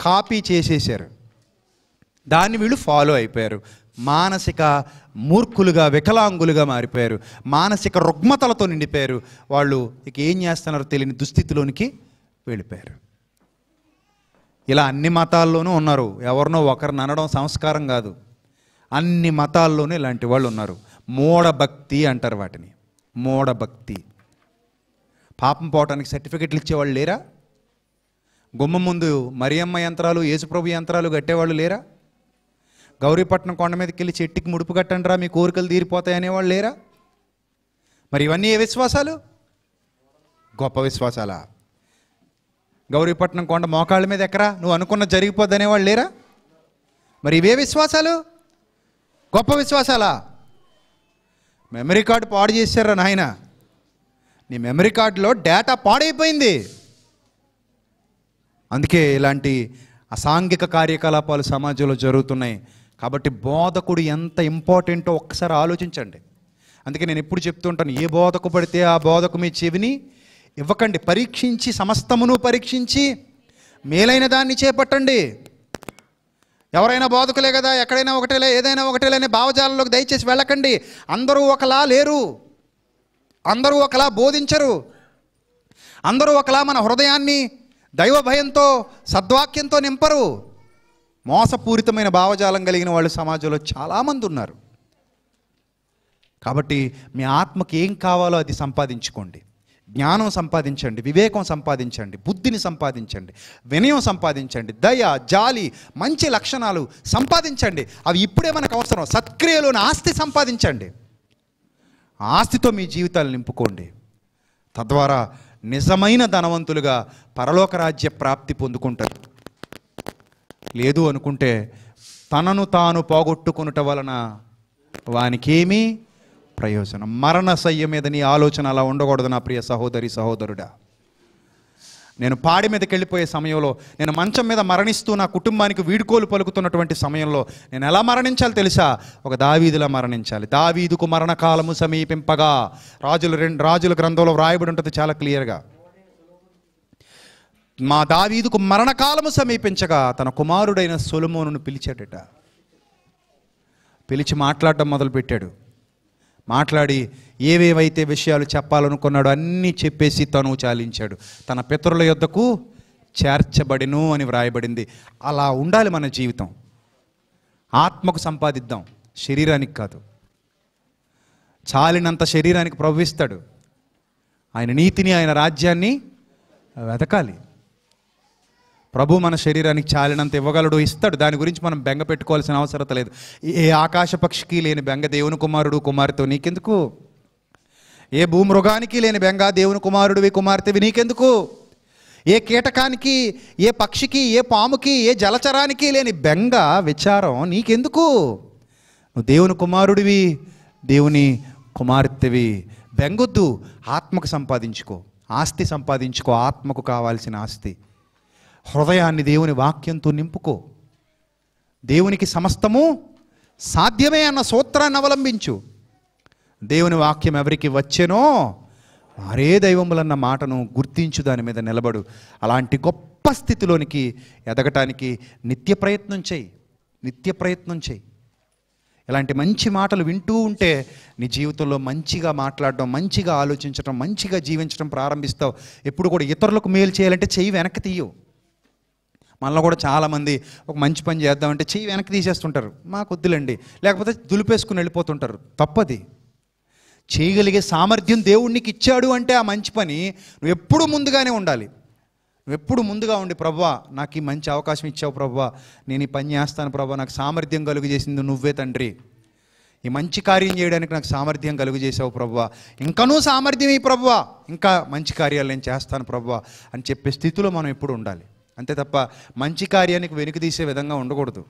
కాపీ చేసేసారు దాన్ని వీళ్ళు ఫాలో అయిపోయారు మానసిక మూర్ఖులుగా వికలాంగులుగా మారిపోయారు మానసిక రుగ్మతలతో నిండిపోయారు వాళ్ళు ఇక ఏం చేస్తున్నారో తెలియని దుస్థితిలోనికి వెళ్ళిపోయారు ఇలా అన్ని మతాల్లోనూ ఉన్నారు ఎవరినో ఒకరిని అనడం సంస్కారం కాదు అన్ని మతాల్లోనూ ఇలాంటి వాళ్ళు ఉన్నారు మూఢభక్తి అంటారు వాటిని మూఢభక్తి పాపం పోవటానికి సర్టిఫికెట్లు ఇచ్చేవాళ్ళు లేరా గుమ్మ ముందు మరియమ్మ యంత్రాలు యేసుప్రభు యంత్రాలు కట్టేవాళ్ళు లేరా గౌరీపట్నం కొండ మీదకి వెళ్ళి చెట్టుకి ముడుపు కట్టండిరా మీ కోరికలు తీరిపోతాయనేవాళ్ళు లేరా మరి ఇవన్నీ ఏ విశ్వాసాలు గొప్ప విశ్వాసాలా గౌరీపట్నం కొండ మోకాళ్ళ మీద ఎక్కరా నువ్వు అనుకున్న అనేవాళ్ళు లేరా మరి ఇవే విశ్వాసాలు గొప్ప విశ్వాసాలా మెమరీ కార్డు పాడు చేశారా నాయన నీ మెమరీ కార్డులో డేటా పాడైపోయింది అందుకే ఇలాంటి అసాంఘిక కార్యకలాపాలు సమాజంలో జరుగుతున్నాయి కాబట్టి బోధకుడు ఎంత ఇంపార్టెంటో ఒక్కసారి ఆలోచించండి అందుకే నేను ఎప్పుడు చెప్తుంటాను ఏ బోధకు పడితే ఆ బోధకు మీ చెవిని ఇవ్వకండి పరీక్షించి సమస్తమును పరీక్షించి మేలైన దాన్ని చేపట్టండి ఎవరైనా బోధకులే కదా ఎక్కడైనా ఒకటేలే ఏదైనా ఒకటేలే లేని భావజాలంలోకి దయచేసి వెళ్ళకండి అందరూ ఒకలా లేరు అందరూ ఒకలా బోధించరు అందరూ ఒకలా మన హృదయాన్ని దైవ భయంతో సద్వాక్యంతో నింపరు మోసపూరితమైన భావజాలం కలిగిన వాళ్ళు సమాజంలో చాలామంది ఉన్నారు కాబట్టి మీ ఆత్మకి ఏం కావాలో అది సంపాదించుకోండి జ్ఞానం సంపాదించండి వివేకం సంపాదించండి బుద్ధిని సంపాదించండి వినయం సంపాదించండి దయ జాలి మంచి లక్షణాలు సంపాదించండి అవి ఇప్పుడే మనకు అవసరం సత్క్రియలోని ఆస్తి సంపాదించండి ఆస్తితో మీ జీవితాలు నింపుకోండి తద్వారా నిజమైన ధనవంతులుగా పరలోక రాజ్య ప్రాప్తి పొందుకుంటారు లేదు అనుకుంటే తనను తాను పోగొట్టుకునుట వలన వానికేమీ ప్రయోజనం మరణ శయ్య మీద నీ ఆలోచన అలా ఉండకూడదు నా ప్రియ సహోదరి సహోదరుడా నేను పాడి మీదకి వెళ్ళిపోయే సమయంలో నేను మంచం మీద మరణిస్తూ నా కుటుంబానికి వీడుకోలు పలుకుతున్నటువంటి సమయంలో నేను ఎలా మరణించాలి తెలుసా ఒక దావీదులా మరణించాలి దావీదుకు మరణకాలము సమీపింపగా రాజుల రెండు రాజుల గ్రంథంలో వ్రాయబడి ఉంటుంది చాలా క్లియర్గా మా దావీదుకు మరణకాలము సమీపించగా తన కుమారుడైన సొలుమోను పిలిచాడట పిలిచి మాట్లాడడం మొదలుపెట్టాడు మాట్లాడి ఏవేవైతే విషయాలు చెప్పాలనుకున్నాడో అన్నీ చెప్పేసి తను చాలించాడు తన పితరుల యొద్దకు చేర్చబడిను అని వ్రాయబడింది అలా ఉండాలి మన జీవితం ఆత్మకు సంపాదిద్దాం శరీరానికి కాదు చాలినంత శరీరానికి ప్రవహిస్తాడు ఆయన నీతిని ఆయన రాజ్యాన్ని వెతకాలి ప్రభు మన శరీరానికి చాలినంత ఇవ్వగలడు ఇస్తాడు దాని గురించి మనం బెంగ పెట్టుకోవాల్సిన అవసరం లేదు ఏ ఆకాశ పక్షికి లేని బెంగ దేవుని కుమారుడు కుమార్తె నీకెందుకు ఏ భూమృగానికి లేని బెంగ దేవుని కుమారుడివి కుమార్తెవి నీకెందుకు ఏ కీటకానికి ఏ పక్షికి ఏ పాముకి ఏ జలచరానికి లేని బెంగ విచారం నీకెందుకు నువ్వు దేవుని కుమారుడివి దేవుని కుమార్తెవి బెంగొద్దు ఆత్మకు సంపాదించుకో ఆస్తి సంపాదించుకో ఆత్మకు కావాల్సిన ఆస్తి హృదయాన్ని దేవుని వాక్యంతో నింపుకో దేవునికి సమస్తము సాధ్యమే అన్న సూత్రాన్ని అవలంబించు దేవుని వాక్యం ఎవరికి వచ్చేనో వారే దైవములన్న మాటను గుర్తించు దాని మీద నిలబడు అలాంటి గొప్ప స్థితిలోనికి ఎదగటానికి నిత్య ప్రయత్నం చేయి నిత్య ప్రయత్నం చేయి ఇలాంటి మంచి మాటలు వింటూ ఉంటే నీ జీవితంలో మంచిగా మాట్లాడడం మంచిగా ఆలోచించడం మంచిగా జీవించడం ప్రారంభిస్తావు ఎప్పుడు కూడా ఇతరులకు మేలు చేయాలంటే చెయ్యి వెనక్కి తీయవు మనలో కూడా చాలామంది ఒక మంచి పని చేద్దామంటే చెయ్యి వెనక్కి తీసేస్తుంటారు మాకు వద్దులండి లేకపోతే దులిపేసుకుని వెళ్ళిపోతుంటారు తప్పది చేయగలిగే సామర్థ్యం దేవుడికి ఇచ్చాడు అంటే ఆ మంచి పని నువ్వు ఎప్పుడు ముందుగానే ఉండాలి నువ్వు ఎప్పుడు ముందుగా ఉండి ప్రభా నాకు ఈ మంచి అవకాశం ఇచ్చావు ప్రభా నేను ఈ పని చేస్తాను ప్రభా నాకు సామర్థ్యం కలుగు చేసింది నువ్వే తండ్రి ఈ మంచి కార్యం చేయడానికి నాకు సామర్థ్యం కలుగు చేసావు ప్రవ్వా ఇంకనూ సామర్థ్యం ఈ ప్రవ్వా ఇంకా మంచి కార్యాలు నేను చేస్తాను ప్రవ్వా అని చెప్పే స్థితిలో మనం ఎప్పుడు ఉండాలి అంతే తప్ప మంచి కార్యానికి వెనుక తీసే విధంగా ఉండకూడదు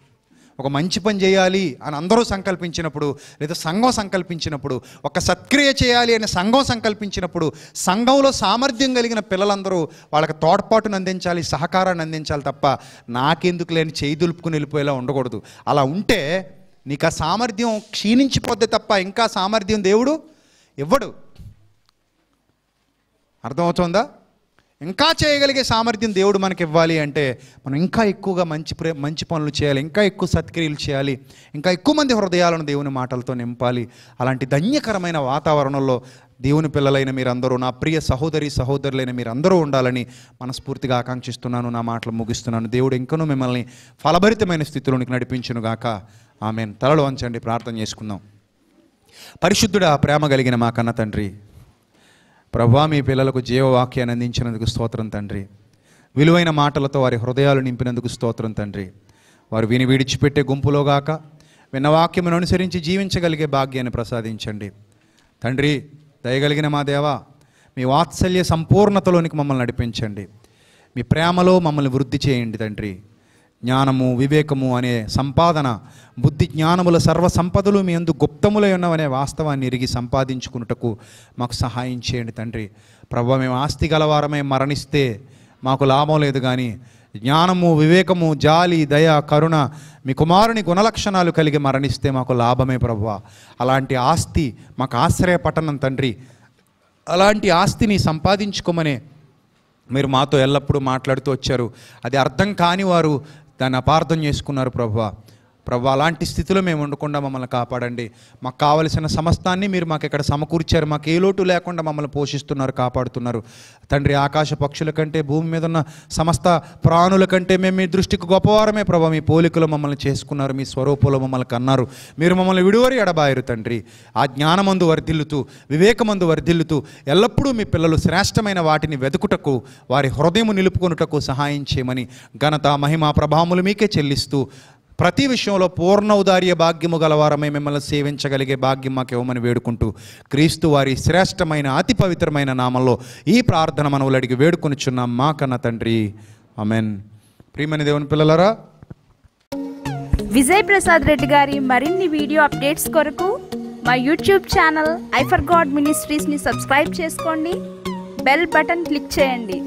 ఒక మంచి పని చేయాలి అని అందరూ సంకల్పించినప్పుడు లేదా సంఘం సంకల్పించినప్పుడు ఒక సత్క్రియ చేయాలి అని సంఘం సంకల్పించినప్పుడు సంఘంలో సామర్థ్యం కలిగిన పిల్లలందరూ వాళ్ళకి తోడ్పాటును అందించాలి సహకారాన్ని అందించాలి తప్ప నాకెందుకు లేని చేయి దులుపుకుని వెళ్ళిపోయేలా ఉండకూడదు అలా ఉంటే నీకు ఆ సామర్థ్యం క్షీణించిపోద్ది తప్ప ఇంకా సామర్థ్యం దేవుడు ఇవ్వడు అర్థమవుతుందా ఇంకా చేయగలిగే సామర్థ్యం దేవుడు మనకి ఇవ్వాలి అంటే మనం ఇంకా ఎక్కువగా మంచి మంచి పనులు చేయాలి ఇంకా ఎక్కువ సత్క్రియలు చేయాలి ఇంకా ఎక్కువ మంది హృదయాలను దేవుని మాటలతో నింపాలి అలాంటి ధన్యకరమైన వాతావరణంలో దేవుని పిల్లలైన మీరందరూ నా ప్రియ సహోదరి సహోదరులైన మీరందరూ ఉండాలని మనస్ఫూర్తిగా ఆకాంక్షిస్తున్నాను నా మాటలు ముగిస్తున్నాను దేవుడు ఇంకనూ మిమ్మల్ని ఫలభరితమైన స్థితిలోనికి నడిపించునుగాక ఆమెను తలలు వంచండి ప్రార్థన చేసుకుందాం పరిశుద్ధుడా ప్రేమ కలిగిన మా కన్న తండ్రి ప్రభా మీ పిల్లలకు జీవవాక్యాన్ని అందించినందుకు స్తోత్రం తండ్రి విలువైన మాటలతో వారి హృదయాలు నింపినందుకు స్తోత్రం తండ్రి వారు విని విడిచిపెట్టే గుంపులోగాక విన్న వాక్యమును అనుసరించి జీవించగలిగే భాగ్యాన్ని ప్రసాదించండి తండ్రి దయగలిగిన మా దేవా మీ వాత్సల్య సంపూర్ణతలోనికి మమ్మల్ని నడిపించండి మీ ప్రేమలో మమ్మల్ని వృద్ధి చేయండి తండ్రి జ్ఞానము వివేకము అనే సంపాదన బుద్ధి జ్ఞానముల సర్వ సంపదలు మీ అందు గుప్తములై ఉన్నవనే వాస్తవాన్ని ఎరిగి సంపాదించుకున్నటకు మాకు సహాయం చేయండి తండ్రి ప్రభు మేము ఆస్తి గలవారమే మరణిస్తే మాకు లాభం లేదు కానీ జ్ఞానము వివేకము జాలి దయ కరుణ మీ కుమారుని గుణలక్షణాలు కలిగి మరణిస్తే మాకు లాభమే ప్రభు అలాంటి ఆస్తి మాకు ఆశ్రయ పట్టణం తండ్రి అలాంటి ఆస్తిని సంపాదించుకోమనే మీరు మాతో ఎల్లప్పుడూ మాట్లాడుతూ వచ్చారు అది అర్థం కాని వారు దాన్ని అపార్థం చేసుకున్నారు ప్రభా ప్రభు అలాంటి స్థితిలో మేము ఉండకుండా మమ్మల్ని కాపాడండి మాకు కావలసిన సమస్తాన్ని మీరు మాకు ఇక్కడ సమకూర్చారు మాకు ఏ లోటు లేకుండా మమ్మల్ని పోషిస్తున్నారు కాపాడుతున్నారు తండ్రి ఆకాశ పక్షుల కంటే భూమి మీద ఉన్న సమస్త ప్రాణుల కంటే మేము మీ దృష్టికి గొప్పవారమే ప్రభా మీ పోలికలు మమ్మల్ని చేసుకున్నారు మీ స్వరూపంలో మమ్మల్ని కన్నారు మీరు మమ్మల్ని విడువరి ఎడబాయరు తండ్రి ఆ జ్ఞానమందు వర్ధిల్లుతూ వివేకమందు వర్ధిల్లుతూ ఎల్లప్పుడూ మీ పిల్లలు శ్రేష్టమైన వాటిని వెతుకుటకు వారి హృదయం నిలుపుకొనుటకు సహాయం చేయమని ఘనత మహిమ ప్రభావములు మీకే చెల్లిస్తూ ప్రతి విషయంలో పూర్ణ ఉదార్య భాగ్యము గలవారమై మిమ్మల్ని సేవించగలిగే భాగ్యం మాకు ఇవ్వమని వేడుకుంటూ క్రీస్తు వారి శ్రేష్టమైన అతి పవిత్రమైన నామంలో ఈ ప్రార్థన మనవులు అడిగి వేడుకొనిచున్నాం మా కన్న తండ్రి అమెన్ ప్రియమని దేవుని పిల్లలరా విజయ్ ప్రసాద్ రెడ్డి గారి మరిన్ని వీడియో అప్డేట్స్ కొరకు మా యూట్యూబ్ ఛానల్ ఐఫర్ గాడ్ మినిస్ట్రీస్ని సబ్స్క్రైబ్ చేసుకోండి బెల్ బటన్ క్లిక్ చేయండి